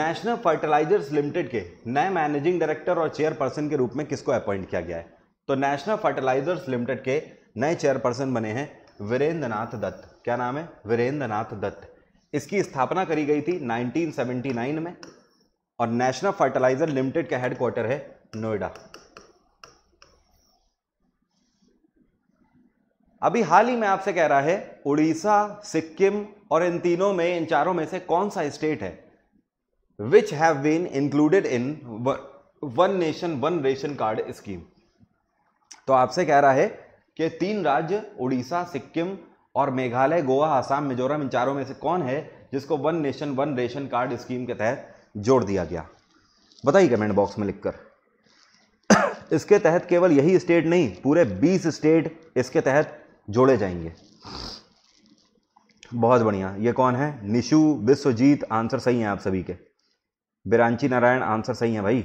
नेशनल फर्टिलाइजर्स लिमिटेड के नए मैनेजिंग डायरेक्टर और चेयरपर्सन के रूप में किसको अपॉइंट किया गया है तो नेशनल फर्टिलाइजर्स लिमिटेड के नए चेयरपर्सन बने हैं वीरेंद्र दत्त क्या नाम है वीरेंद्र नाथ दत्त इसकी स्थापना करी गई थी 1979 में और नेशनल फर्टिलाइजर लिमिटेड का हेडक्वार्टर है नोएडा अभी हाल ही में आपसे कह रहा है उड़ीसा सिक्किम और इन तीनों में इन चारों में से कौन सा स्टेट है which have been included in one nation one ration card scheme तो आपसे कह रहा है कि तीन राज्य उड़ीसा सिक्किम और मेघालय गोवा आसाम मिजोरम इन चारों में से कौन है जिसको one nation one ration card scheme के तहत जोड़ दिया गया बताइए कमेंट बॉक्स में लिखकर इसके तहत केवल यही स्टेट नहीं पूरे 20 स्टेट इसके तहत जोड़े जाएंगे बहुत बढ़िया ये कौन है निशु विश्वजीत आंसर सही है आप सभी के बिरांची नारायण आंसर सही है भाई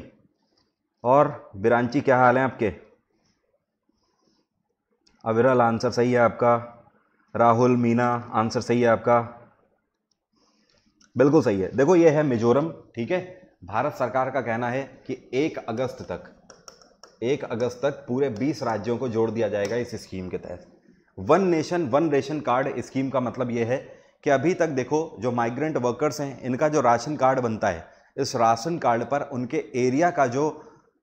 और बिरांची क्या हाल है आपके अविरल आंसर सही है आपका राहुल मीना आंसर सही है आपका बिल्कुल सही है देखो ये है मिजोरम ठीक है भारत सरकार का कहना है कि एक अगस्त तक एक अगस्त तक पूरे 20 राज्यों को जोड़ दिया जाएगा इस स्कीम के तहत one nation one ration card scheme का मतलब ये है कि अभी तक देखो जो माइग्रेंट वर्कर्स हैं इनका जो राशन कार्ड बनता है इस राशन कार्ड पर उनके एरिया का जो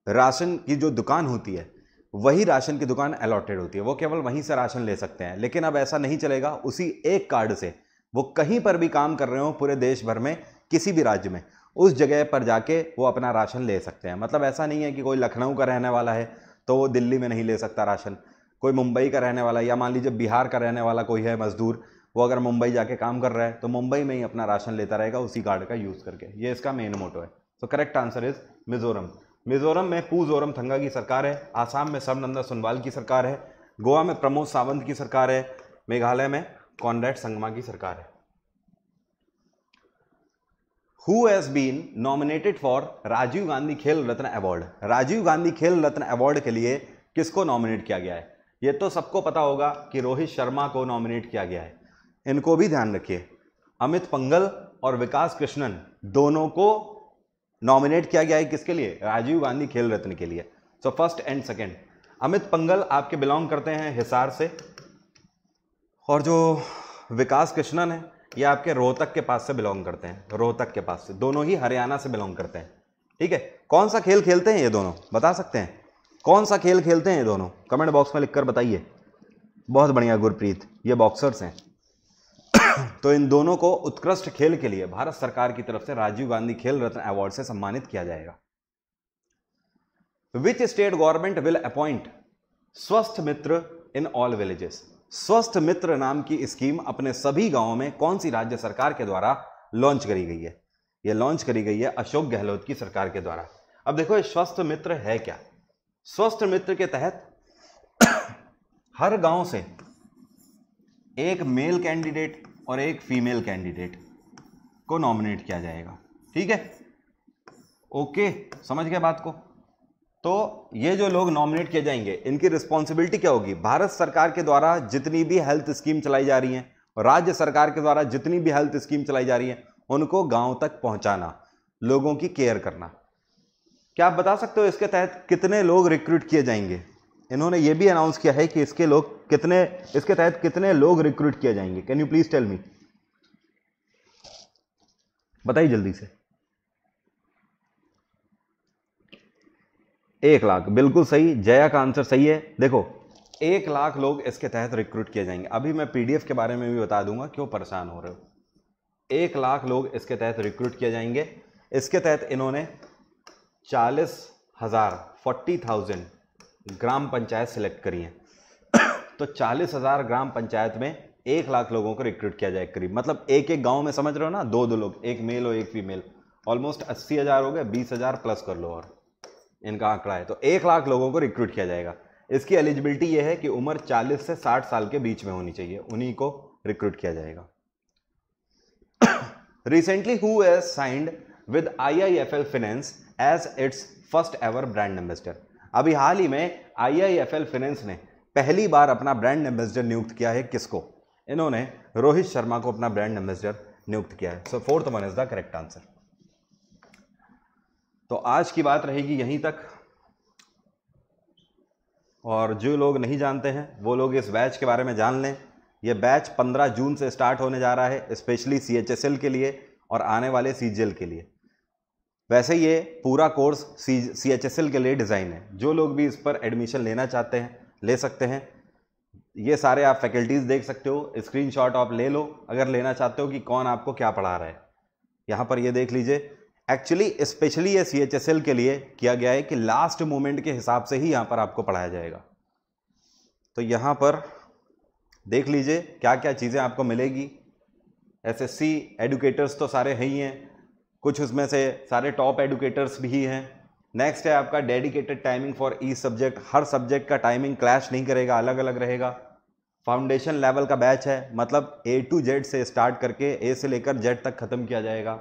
राशन की जो दुकान होती है वही राशन की दुकान अलॉटेड होती है वो केवल वहीं से राशन ले सकते हैं लेकिन अब ऐसा नहीं चलेगा उसी एक कार्ड से वो कहीं पर भी काम कर रहे हो पूरे देश भर में किसी भी राज्य में उस जगह पर जाके वो अपना राशन ले सकते हैं मतलब ऐसा नहीं है कि कोई लखनऊ का रहने वाला है तो वो दिल्ली में नहीं ले सकता राशन कोई मुंबई का रहने वाला या मान लीजिए बिहार का रहने वाला कोई है मजदूर वो अगर मुंबई जाके काम कर रहा है तो मुंबई में ही अपना राशन लेता रहेगा उसी कार्ड का यूज़ करके ये इसका मेन मोटो है so correct answer is Mizoram Mizoram में पूजोरम थंगा की सरकार है आसाम में सर्वनंदा सोनवाल की सरकार है गोवा में प्रमोद सावंत की सरकार है मेघालय में कॉन्ड्रेट संगमा की सरकार है who has been nominated for Rajiv Gandhi Khel Ratna award Rajiv Gandhi Khel Ratna award के लिए किसको नॉमिनेट किया गया है ये तो सबको पता होगा कि रोहित शर्मा को नॉमिनेट किया गया है इनको भी ध्यान रखिए अमित पंगल और विकास कृष्णन दोनों को नॉमिनेट किया गया है किसके लिए राजीव गांधी खेल रत्न के लिए so first and second Amit Panghal आपके बिलोंग करते हैं हिसार से और जो विकास कृष्णन है ये आपके रोहतक के पास से बिलोंग करते हैं रोहतक के पास से दोनों ही हरियाणा से बिलोंग करते हैं ठीक है कौन सा खेल खेलते हैं ये दोनों बता सकते हैं कौन सा खेल खेलते हैं ये दोनों कमेंट बॉक्स में लिखकर बताइए बहुत बढ़िया गुरप्रीत ये बॉक्सर्स हैं तो इन दोनों को उत्कृष्ट खेल के लिए भारत सरकार की तरफ से राजीव गांधी खेल रत्न अवार्ड से सम्मानित किया जाएगा which state government will appoint Swasth Mitra in all villages स्वस्थ मित्र नाम की स्कीम अपने सभी गांवों में कौन सी राज्य सरकार के द्वारा लॉन्च करी गई है यह लॉन्च करी गई है अशोक गहलोत की सरकार के द्वारा अब देखो ये स्वस्थ मित्र है क्या स्वस्थ मित्र के तहत (coughs) हर गांव से एक मेल कैंडिडेट और एक फीमेल कैंडिडेट को नॉमिनेट किया जाएगा ठीक है ओके समझ गया बात को तो ये जो लोग नॉमिनेट किए जाएंगे इनकी रिस्पॉन्सिबिलिटी क्या होगी भारत सरकार के द्वारा जितनी भी हेल्थ स्कीम चलाई जा रही है राज्य सरकार के द्वारा जितनी भी हेल्थ स्कीम चलाई जा रही है उनको गांव तक पहुंचाना लोगों की केयर करना क्या आप बता सकते हो इसके तहत कितने लोग रिक्रूट किए जाएंगे इन्होंने ये भी अनाउंस किया है कि इसके लोग कितने इसके तहत कितने लोग रिक्रूट किए जाएंगे can you please tell me बताइए जल्दी से एक लाख बिल्कुल सही जया का आंसर सही है देखो एक लाख लोग इसके तहत रिक्रूट किए जाएंगे अभी मैं पीडीएफ के बारे में भी बता दूंगा क्यों परेशान हो रहे हो एक लाख लोग इसके तहत रिक्रूट किए जाएंगे इसके तहत इन्होंने चालीस हज़ार forty thousand gram panchayat select करी हैं तो चालीस हज़ार ग्राम पंचायत में एक लाख लोगों को रिक्रूट किया जाए करीब मतलब एक एक गांव में समझ रहे हो ना दो दो लोग एक मेल और एक फीमेल ऑलमोस्ट अस्सी हज़ार हो गए बीस हज़ार प्लस कर लो और इनका आंकड़ा है तो एक लाख लोगों को रिक्रूट किया जाएगा इसकी एलिजिबिलिटी ये है कि उम्र चालीस से साठ साल के बीच में होनी चाहिए उन्हीं को रिक्रूट किया जाएगा recently who signed with I I F L finance as its first ever brand ambassador अभी हाल ही में I I F L finance ने पहली बार अपना ब्रांड एम्बेसडर नियुक्त किया है किसको इन्होंने रोहित शर्मा को अपना ब्रांड एम्बेसडर नियुक्त किया है so fourth one is the correct answer तो आज की बात रहेगी यहीं तक और जो लोग नहीं जानते हैं वो लोग इस बैच के बारे में जान लें यह बैच 15 जून से स्टार्ट होने जा रहा है स्पेशली सी के लिए और आने वाले सी के लिए वैसे ये पूरा course C C H S L के लिए डिज़ाइन है जो लोग भी इस पर एडमिशन लेना चाहते हैं ले सकते हैं ये सारे आप फैकल्टीज़ देख सकते हो स्क्रीनशॉट आप ले लो अगर लेना चाहते हो कि कौन आपको क्या पढ़ा रहा है यहाँ पर ये देख लीजिए एक्चुअली स्पेशली ये सी एच एस एल के लिए किया गया है कि लास्ट मोमेंट के हिसाब से ही यहाँ पर आपको पढ़ाया जाएगा तो यहाँ पर देख लीजिए क्या क्या चीज़ें आपको मिलेगी एस एस सी एडुकेटर्स तो सारे हैं ही हैं कुछ उसमें से सारे टॉप एडुकेटर्स भी हैं नेक्स्ट है आपका dedicated timing for each subject हर सब्जेक्ट का टाइमिंग क्लैश नहीं करेगा अलग अलग रहेगा फाउंडेशन लेवल का बैच है मतलब ए टू जेड से स्टार्ट करके ए से लेकर जेड तक ख़त्म किया जाएगा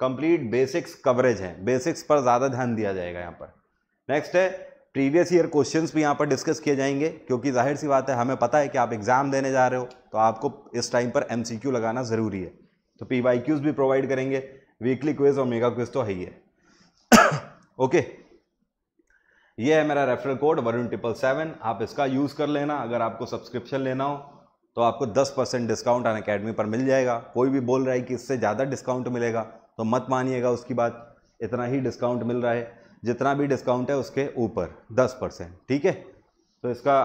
कंप्लीट बेसिक्स कवरेज है बेसिक्स पर ज़्यादा ध्यान दिया जाएगा यहाँ पर नेक्स्ट है प्रीवियस ईयर क्वेश्चंस भी यहाँ पर डिस्कस किए जाएंगे क्योंकि जाहिर सी बात है हमें पता है कि आप एग्ज़ाम देने जा रहे हो तो आपको इस टाइम पर एम लगाना ज़रूरी है तो पी भी प्रोवाइड करेंगे वीकली क्विज और मेगा क्विज तो है ही है ओके (coughs) ये है मेरा referral code Varun triple seven आप इसका यूज़ कर लेना अगर आपको सब्सक्रिप्शन लेना हो तो आपको दस परसेंट डिस्काउंट अन अकेडमी पर मिल जाएगा कोई भी बोल रहा है कि इससे ज़्यादा डिस्काउंट मिलेगा तो मत मानिएगा उसकी बात इतना ही डिस्काउंट मिल रहा है जितना भी डिस्काउंट है उसके ऊपर दस परसेंट ठीक है तो इसका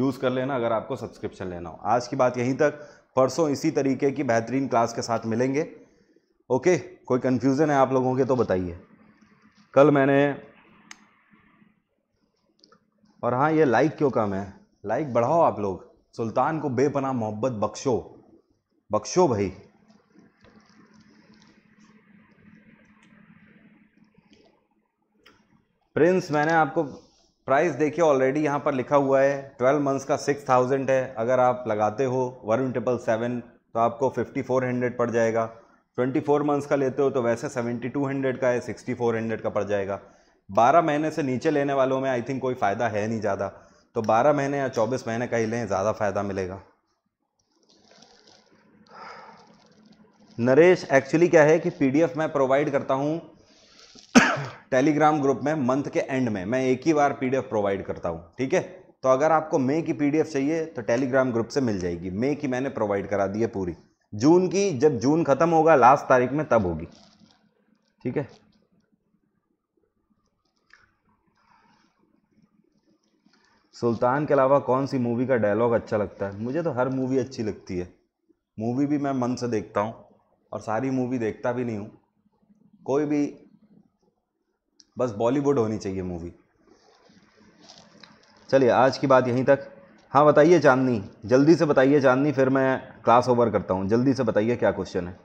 यूज़ (coughs) कर लेना अगर आपको सब्सक्रिप्शन लेना हो आज की बात यहीं तक परसों इसी तरीके की बेहतरीन क्लास के साथ मिलेंगे ओके कोई कन्फ्यूज़न है आप लोगों के तो बताइए कल मैंने और हाँ ये लाइक क्यों कम है लाइक बढ़ाओ आप लोग सुल्तान को बेपना मोहब्बत बख्शो बख्शो भाई प्रिंस मैंने आपको प्राइस देखिए ऑलरेडी यहाँ पर लिखा हुआ है ट्वेल्व मंथ्स का सिक्स थाउजेंड है अगर आप लगाते हो वन ट्रिपल सेवन तो आपको फिफ्टी फोर हंड्रेड पड़ जाएगा ट्वेंटी फोर मंथ्स का लेते हो तो वैसे सेवेंटी टू हंड्रेड का है सिक्सटी फोर हंड्रेड का पड़ जाएगा बारह महीने से नीचे लेने वालों में आई थिंक कोई फ़ायदा है नहीं ज़्यादा तो बारह महीने या चौबीस महीने का ही लें ज़्यादा फ़ायदा मिलेगा नरेश एक्चुअली क्या है कि पीडीएफ मैं प्रोवाइड करता हूँ टेलीग्राम (coughs) ग्रुप में मंथ के एंड में मैं एक ही बार पीडीएफ प्रोवाइड करता हूँ ठीक है तो अगर आपको मे की पीडीएफ चाहिए तो टेलीग्राम ग्रुप से मिल जाएगी मे की मैंने प्रोवाइड करा दी है पूरी जून की जब जून खत्म होगा लास्ट तारीख में तब होगी ठीक है सुल्तान के अलावा कौन सी मूवी का डायलॉग अच्छा लगता है मुझे तो हर मूवी अच्छी लगती है मूवी भी मैं मन से देखता हूँ और सारी मूवी देखता भी नहीं हूँ कोई भी बस बॉलीवुड होनी चाहिए मूवी चलिए आज की बात यहीं तक हाँ बताइए चांदनी जल्दी से बताइए चांदनी फिर मैं क्लास ओवर करता हूँ जल्दी से बताइए क्या क्वेश्चन है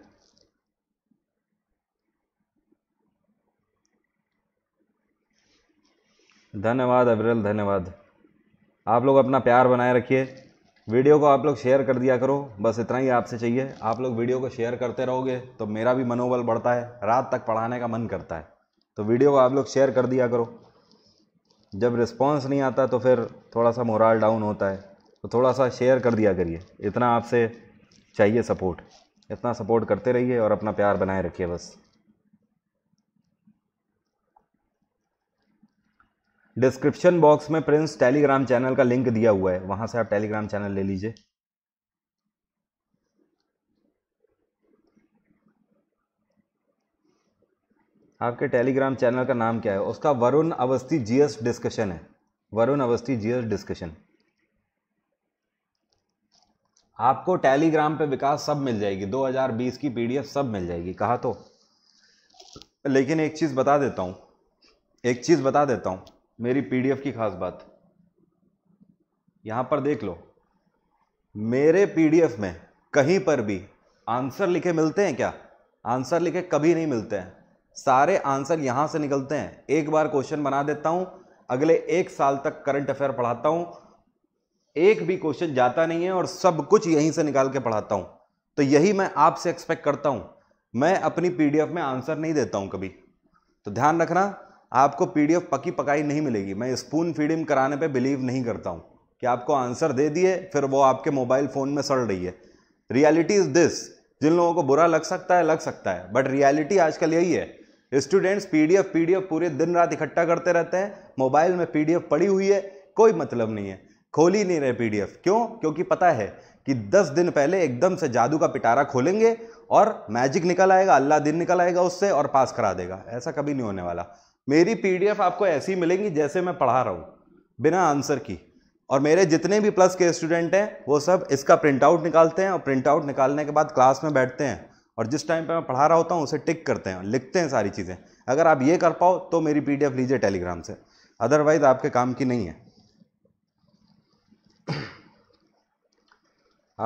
धन्यवाद अविरल धन्यवाद आप लोग अपना प्यार बनाए रखिए वीडियो को आप लोग शेयर कर दिया करो बस इतना ही आपसे चाहिए आप लोग वीडियो को शेयर करते रहोगे तो मेरा भी मनोबल बढ़ता है रात तक पढ़ाने का मन करता है तो वीडियो को आप लोग शेयर कर दिया करो जब रिस्पॉन्स नहीं आता तो फिर थोड़ा सा मोराल डाउन होता है तो थोड़ा सा शेयर कर दिया करिए इतना आपसे चाहिए सपोर्ट इतना सपोर्ट करते रहिए और अपना प्यार बनाए रखिए बस डिस्क्रिप्शन बॉक्स में प्रिंस टेलीग्राम चैनल का लिंक दिया हुआ है वहाँ से आप टेलीग्राम चैनल ले लीजिए आपके टेलीग्राम चैनल का नाम क्या है उसका वरुण अवस्थी जीएस डिस्कशन है वरुण अवस्थी जीएस डिस्कशन आपको टेलीग्राम पे विकास सब मिल जाएगी 2020 की पीडीएफ सब मिल जाएगी कहा तो लेकिन एक चीज़ बता देता हूं एक चीज़ बता देता हूं मेरी पीडीएफ की खास बात यहां पर देख लो मेरे पीडीएफ में कहीं पर भी आंसर लिखे मिलते हैं क्या आंसर लिखे कभी नहीं मिलते हैं सारे आंसर यहां से निकलते हैं एक बार क्वेश्चन बना देता हूं अगले एक साल तक करंट अफेयर पढ़ाता हूं एक भी क्वेश्चन जाता नहीं है और सब कुछ यहीं से निकाल के पढ़ाता हूं तो यही मैं आपसे एक्सपेक्ट करता हूं मैं अपनी पीडीएफ में आंसर नहीं देता हूं कभी तो ध्यान रखना आपको पीडीएफ पकी पकाई नहीं मिलेगी मैं स्पून फीडिंग कराने पे बिलीव नहीं करता हूं कि आपको आंसर दे दिए फिर वो आपके मोबाइल फ़ोन में सड़ रही है रियलिटी इज़ दिस जिन लोगों को बुरा लग सकता है लग सकता है बट रियलिटी आजकल यही है स्टूडेंट्स पीडीएफ पीडीएफ पूरे दिन रात इकट्ठा करते रहते हैं मोबाइल में पीडीएफ पड़ी हुई है कोई मतलब नहीं है खोल ही नहीं रहे पीडीएफ क्यों क्योंकि पता है कि 10 दिन पहले एकदम से जादू का पिटारा खोलेंगे और मैजिक निकल आएगा अल्लाह दिन निकल आएगा उससे और पास करा देगा ऐसा कभी नहीं होने वाला मेरी पीडीएफ आपको ऐसी मिलेंगी जैसे मैं पढ़ा रहा हूँ बिना आंसर की और मेरे जितने भी प्लस के स्टूडेंट हैं वो सब इसका प्रिंट आउट निकालते हैं और प्रिंट आउट निकालने के बाद क्लास में बैठते हैं और जिस टाइम पे मैं पढ़ा रहा होता हूँ उसे टिक करते हैं लिखते हैं सारी चीज़ें अगर आप ये कर पाओ तो मेरी पी लीजिए टेलीग्राम से अदरवाइज़ आपके काम की नहीं है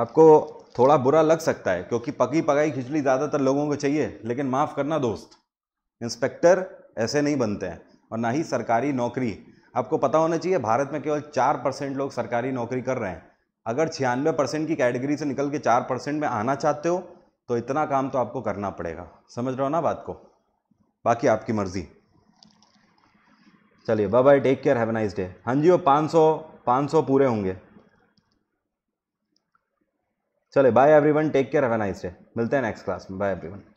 आपको थोड़ा बुरा लग सकता है क्योंकि पकी पकाई खिचड़ी ज़्यादातर लोगों को चाहिए लेकिन माफ़ करना दोस्त इंस्पेक्टर ऐसे नहीं बनते हैं और ना ही सरकारी नौकरी आपको पता होना चाहिए भारत में केवल चार परसेंट लोग सरकारी नौकरी कर रहे हैं अगर छियानवे परसेंट की कैटेगरी से निकल के चार परसेंट में आना चाहते हो तो इतना काम तो आपको करना पड़ेगा समझ रहे हो ना बात को बाकी आपकी मर्ज़ी चलिए bye bye take care have nice day हाँ जी वो पाँच सौ पाँच सौ पूरे होंगे चले bye everyone take care have nice day मिलते हैं नेक्स्ट क्लास में बाय एवरीवन